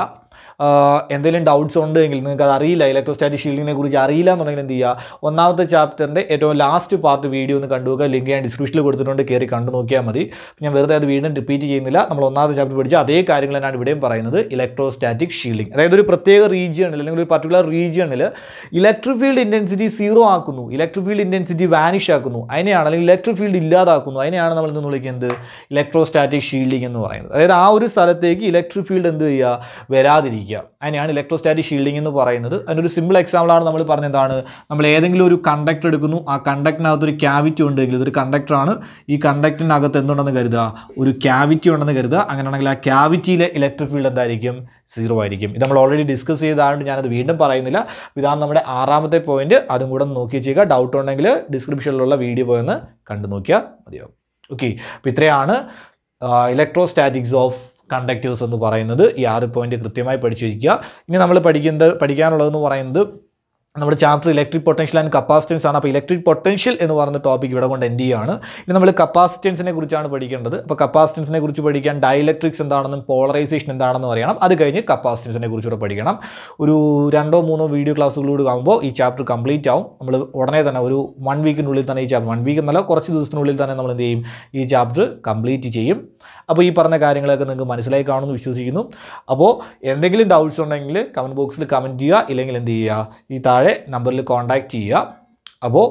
A: എന്തെങ്കിലും ഡൗട്ട്സ് ഉണ്ടെങ്കിൽ നിങ്ങൾക്ക് അത് അറിയില്ല ഇലക്ട്രോസ്റ്റാറ്റിക് ഷീൽഡിനെ കുറിച്ച് അറിയില്ല എന്നുണ്ടെങ്കിൽ എന്ത് ചെയ്യുക ഒന്നാമത്തെ ചാപ്റ്ററിൻ്റെ ഏറ്റവും ലാസ്റ്റ് പാർട്ട് വീഡിയോ ഒന്ന് കണ്ടുവെക്കുക ലിങ്ക് ഞാൻ ഡിസ്ക്രിപ്ഷനിൽ കൊടുത്തിട്ടുണ്ട് കയറി കണ്ടു നോക്കിയാൽ മതി ഞാൻ വെറുതെ അത് വീണ്ടും റിപ്പീറ്റ് ചെയ്യുന്നില്ല നമ്മൾ ഒന്നാമത്തെ ചാപ്റ്റർ പഠിച്ച അതേ കാര്യങ്ങൾ തന്നെയാണ് ഇവിടെയും പറയുന്നത് ഇലക്ട്രോസ്റ്റാറ്റിക് ഷീൽഡിംഗ് അതായത് ഒരു പ്രത്യേക റീജിയണിൽ അല്ലെങ്കിൽ ഒരു പർട്ടിക്കുലർ റീജിയണിൽ ഇലക്ട്രിക് ഫീൽഡ് ഇൻറ്റൻസിറ്റി സീറോ ആക്കുന്നു ഇലക്ട്രിക് ഫീൽഡ് ഇൻറ്റൻസിറ്റി വാനിഷ് ആക്കുന്നു അതിനെയാണ് അല്ലെങ്കിൽ ഇലക്ട്രിക് ഫീൽഡ് ഇല്ലാതാക്കുന്നു അതിനെയാണ് നമ്മൾ ഇന്ന് വിളിക്കുന്നത് ഇലക്ട്രോസ്റ്റാറ്റിക് ഷീൽഡിംഗ് എന്ന് പറയുന്നത് അതായത് ആ ഒരു സ്ഥലത്തേക്ക് ഇലക്ട്രിക് ഫീൽഡ് എന്ത് ചെയ്യുക വരാതിരിക്കുക പിടിക്കുക അതിനെയാണ് ഇലക്ട്രോസ്റ്റാറ്റിക് ഷീൽഡിംഗ് എന്ന് പറയുന്നത് അതിനൊരു സിമ്പിൾ എക്സാമ്പിളാണ് നമ്മൾ പറഞ്ഞതാണ് നമ്മൾ ഏതെങ്കിലും ഒരു കണ്ടക്ടർ എടുക്കുന്നു ആ കണ്ടക്ടറിനകത്ത് ഒരു ക്യാവിറ്റി ഉണ്ടെങ്കിൽ ഇതൊരു കണ്ടക്ടറാണ് ഈ കണ്ടക്ടറിനകത്ത് എന്തുണ്ടെന്ന് കരുതുക ഒരു ക്യാവിറ്റി ഉണ്ടെന്ന് കരുതുക അങ്ങനെയാണെങ്കിൽ ആ ക്യാവിറ്റിയിലെ ഇലക്ട്രിക് ഫീൽഡ് എന്തായിരിക്കും സീറോ ആയിരിക്കും ഇത് നമ്മൾ ഓൾറെഡി ഡിസ്കസ് ചെയ്തതായതുകൊണ്ട് ഞാനത് വീണ്ടും പറയുന്നില്ല ഇതാണ് നമ്മുടെ ആറാമത്തെ പോയിന്റ് അതും കൂടെ നോക്കി ചെയ്യുക ഡൗട്ട് ഉണ്ടെങ്കിൽ ഡിസ്ക്രിപ്ഷനിലുള്ള വീഡിയോ പോയി ഒന്ന് കണ്ടു നോക്കിയാൽ മതിയാവും ഓക്കെ അപ്പോൾ ഇത്രയാണ് ഇലക്ട്രോസ്റ്റാറ്റിക്സ് ഓഫ് കണ്ടക്റ്റേഴ്സ് എന്ന് പറയുന്നത് ഈ ആറ് പോയിന്റ് കൃത്യമായി പഠിച്ചു വയ്ക്കുക ഇനി നമ്മൾ പഠിക്കുന്നത് പഠിക്കാനുള്ളതെന്ന് പറയുന്നത് നമ്മുടെ chapter electric potential and capacitance ആണ് അപ്പോൾ ഇലക്ട്രിക് പൊട്ടൻഷ്യൽ എന്ന് പറഞ്ഞ ടോപ്പിക് ഇവിടെ കൊണ്ട് എൻഡ് ചെയ്യാണ് ഇനി നമ്മൾ കപ്പാസിറ്റൻസിനെ കുറിച്ചാണ് പഠിക്കേണ്ടത് അപ്പോൾ കപ്പാസിറ്റൻസിനെ കുറിച്ച് പഠിക്കാൻ ഡയലക്ട്രിക്സ് എന്താണെന്നും പോളറൈസേഷൻ എന്താണെന്നും അറിയണം അത് കഴിഞ്ഞ് കപ്പാസിറ്റൻസിനെ കുറിച്ചുകൂടെ പഠിക്കണം ഒരു രണ്ടോ മൂന്നോ വീഡിയോ ക്ലാസ്സുകളോട് ആകുമ്പോൾ ഈ ചാപ്റ്റർ കംപ്ലീറ്റ് ആവും നമ്മൾ ഉടനെ തന്നെ ഒരു വൺ വീക്കിനുള്ളിൽ തന്നെ ഈ ചാപ്റ്റർ വൺ വീക്ക് എന്നല്ല കുറച്ച് ദിവസത്തിനുള്ളിൽ തന്നെ നമ്മൾ എന്ത് ചെയ്യും ഈ ചാപ്റ്റർ കംപ്ലീറ്റ് ചെയ്യും അപ്പോൾ ഈ പറഞ്ഞ കാര്യങ്ങളൊക്കെ നിങ്ങൾക്ക് മനസ്സിലായി കാണുമെന്ന് വിശ്വസിക്കുന്നു അപ്പോൾ എന്തെങ്കിലും ഡൗട്ട്സ് ഉണ്ടെങ്കിൽ കമൻറ്റ് ബോക്സിൽ കമൻറ്റ് ചെയ്യുക ഇല്ലെങ്കിൽ എന്ത് ചെയ്യുക ഈ താഴെ താഴെ നമ്പറിൽ കോൺടാക്റ്റ് ചെയ്യുക അപ്പോൾ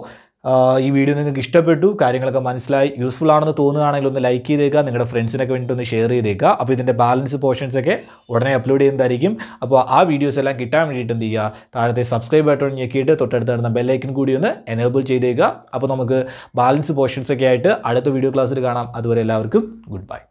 A: ഈ വീഡിയോ നിങ്ങൾക്ക് ഇഷ്ടപ്പെട്ടു കാര്യങ്ങളൊക്കെ മനസ്സിലായി യൂസ്ഫുൾ ആണെന്ന് തോന്നുകയാണെങ്കിൽ ഒന്ന് ലൈക്ക് ചെയ്തേക്കുക നിങ്ങളുടെ ഫ്രണ്ട്സിനൊക്കെ വേണ്ടി ഒന്ന് ഷെയർ ചെയ്തേക്കുക അപ്പോൾ ഇതിൻ്റെ ബാലൻസ് പോർഷൻസൊക്കെ ഉടനെ അപ്ലോഡ് ചെയ്യുന്നതായിരിക്കും അപ്പോൾ ആ വീഡിയോസ് എല്ലാം കിട്ടാൻ വേണ്ടിയിട്ട് എന്ത് ചെയ്യുക താഴത്തെ സബ്സ്ക്രൈബ് ബട്ടൺ ഞെക്കിയിട്ട് തൊട്ടടുത്ത് നടന്ന ബെല്ലൈക്കൻ കൂടി ഒന്ന് എനേബിൾ ചെയ്തേക്കുക അപ്പോൾ നമുക്ക് ബാലൻസ് പോർഷൻസൊക്കെ ആയിട്ട് അടുത്ത വീഡിയോ ക്ലാസ്സിൽ കാണാം അതുവരെ എല്ലാവർക്കും ഗുഡ് ബൈ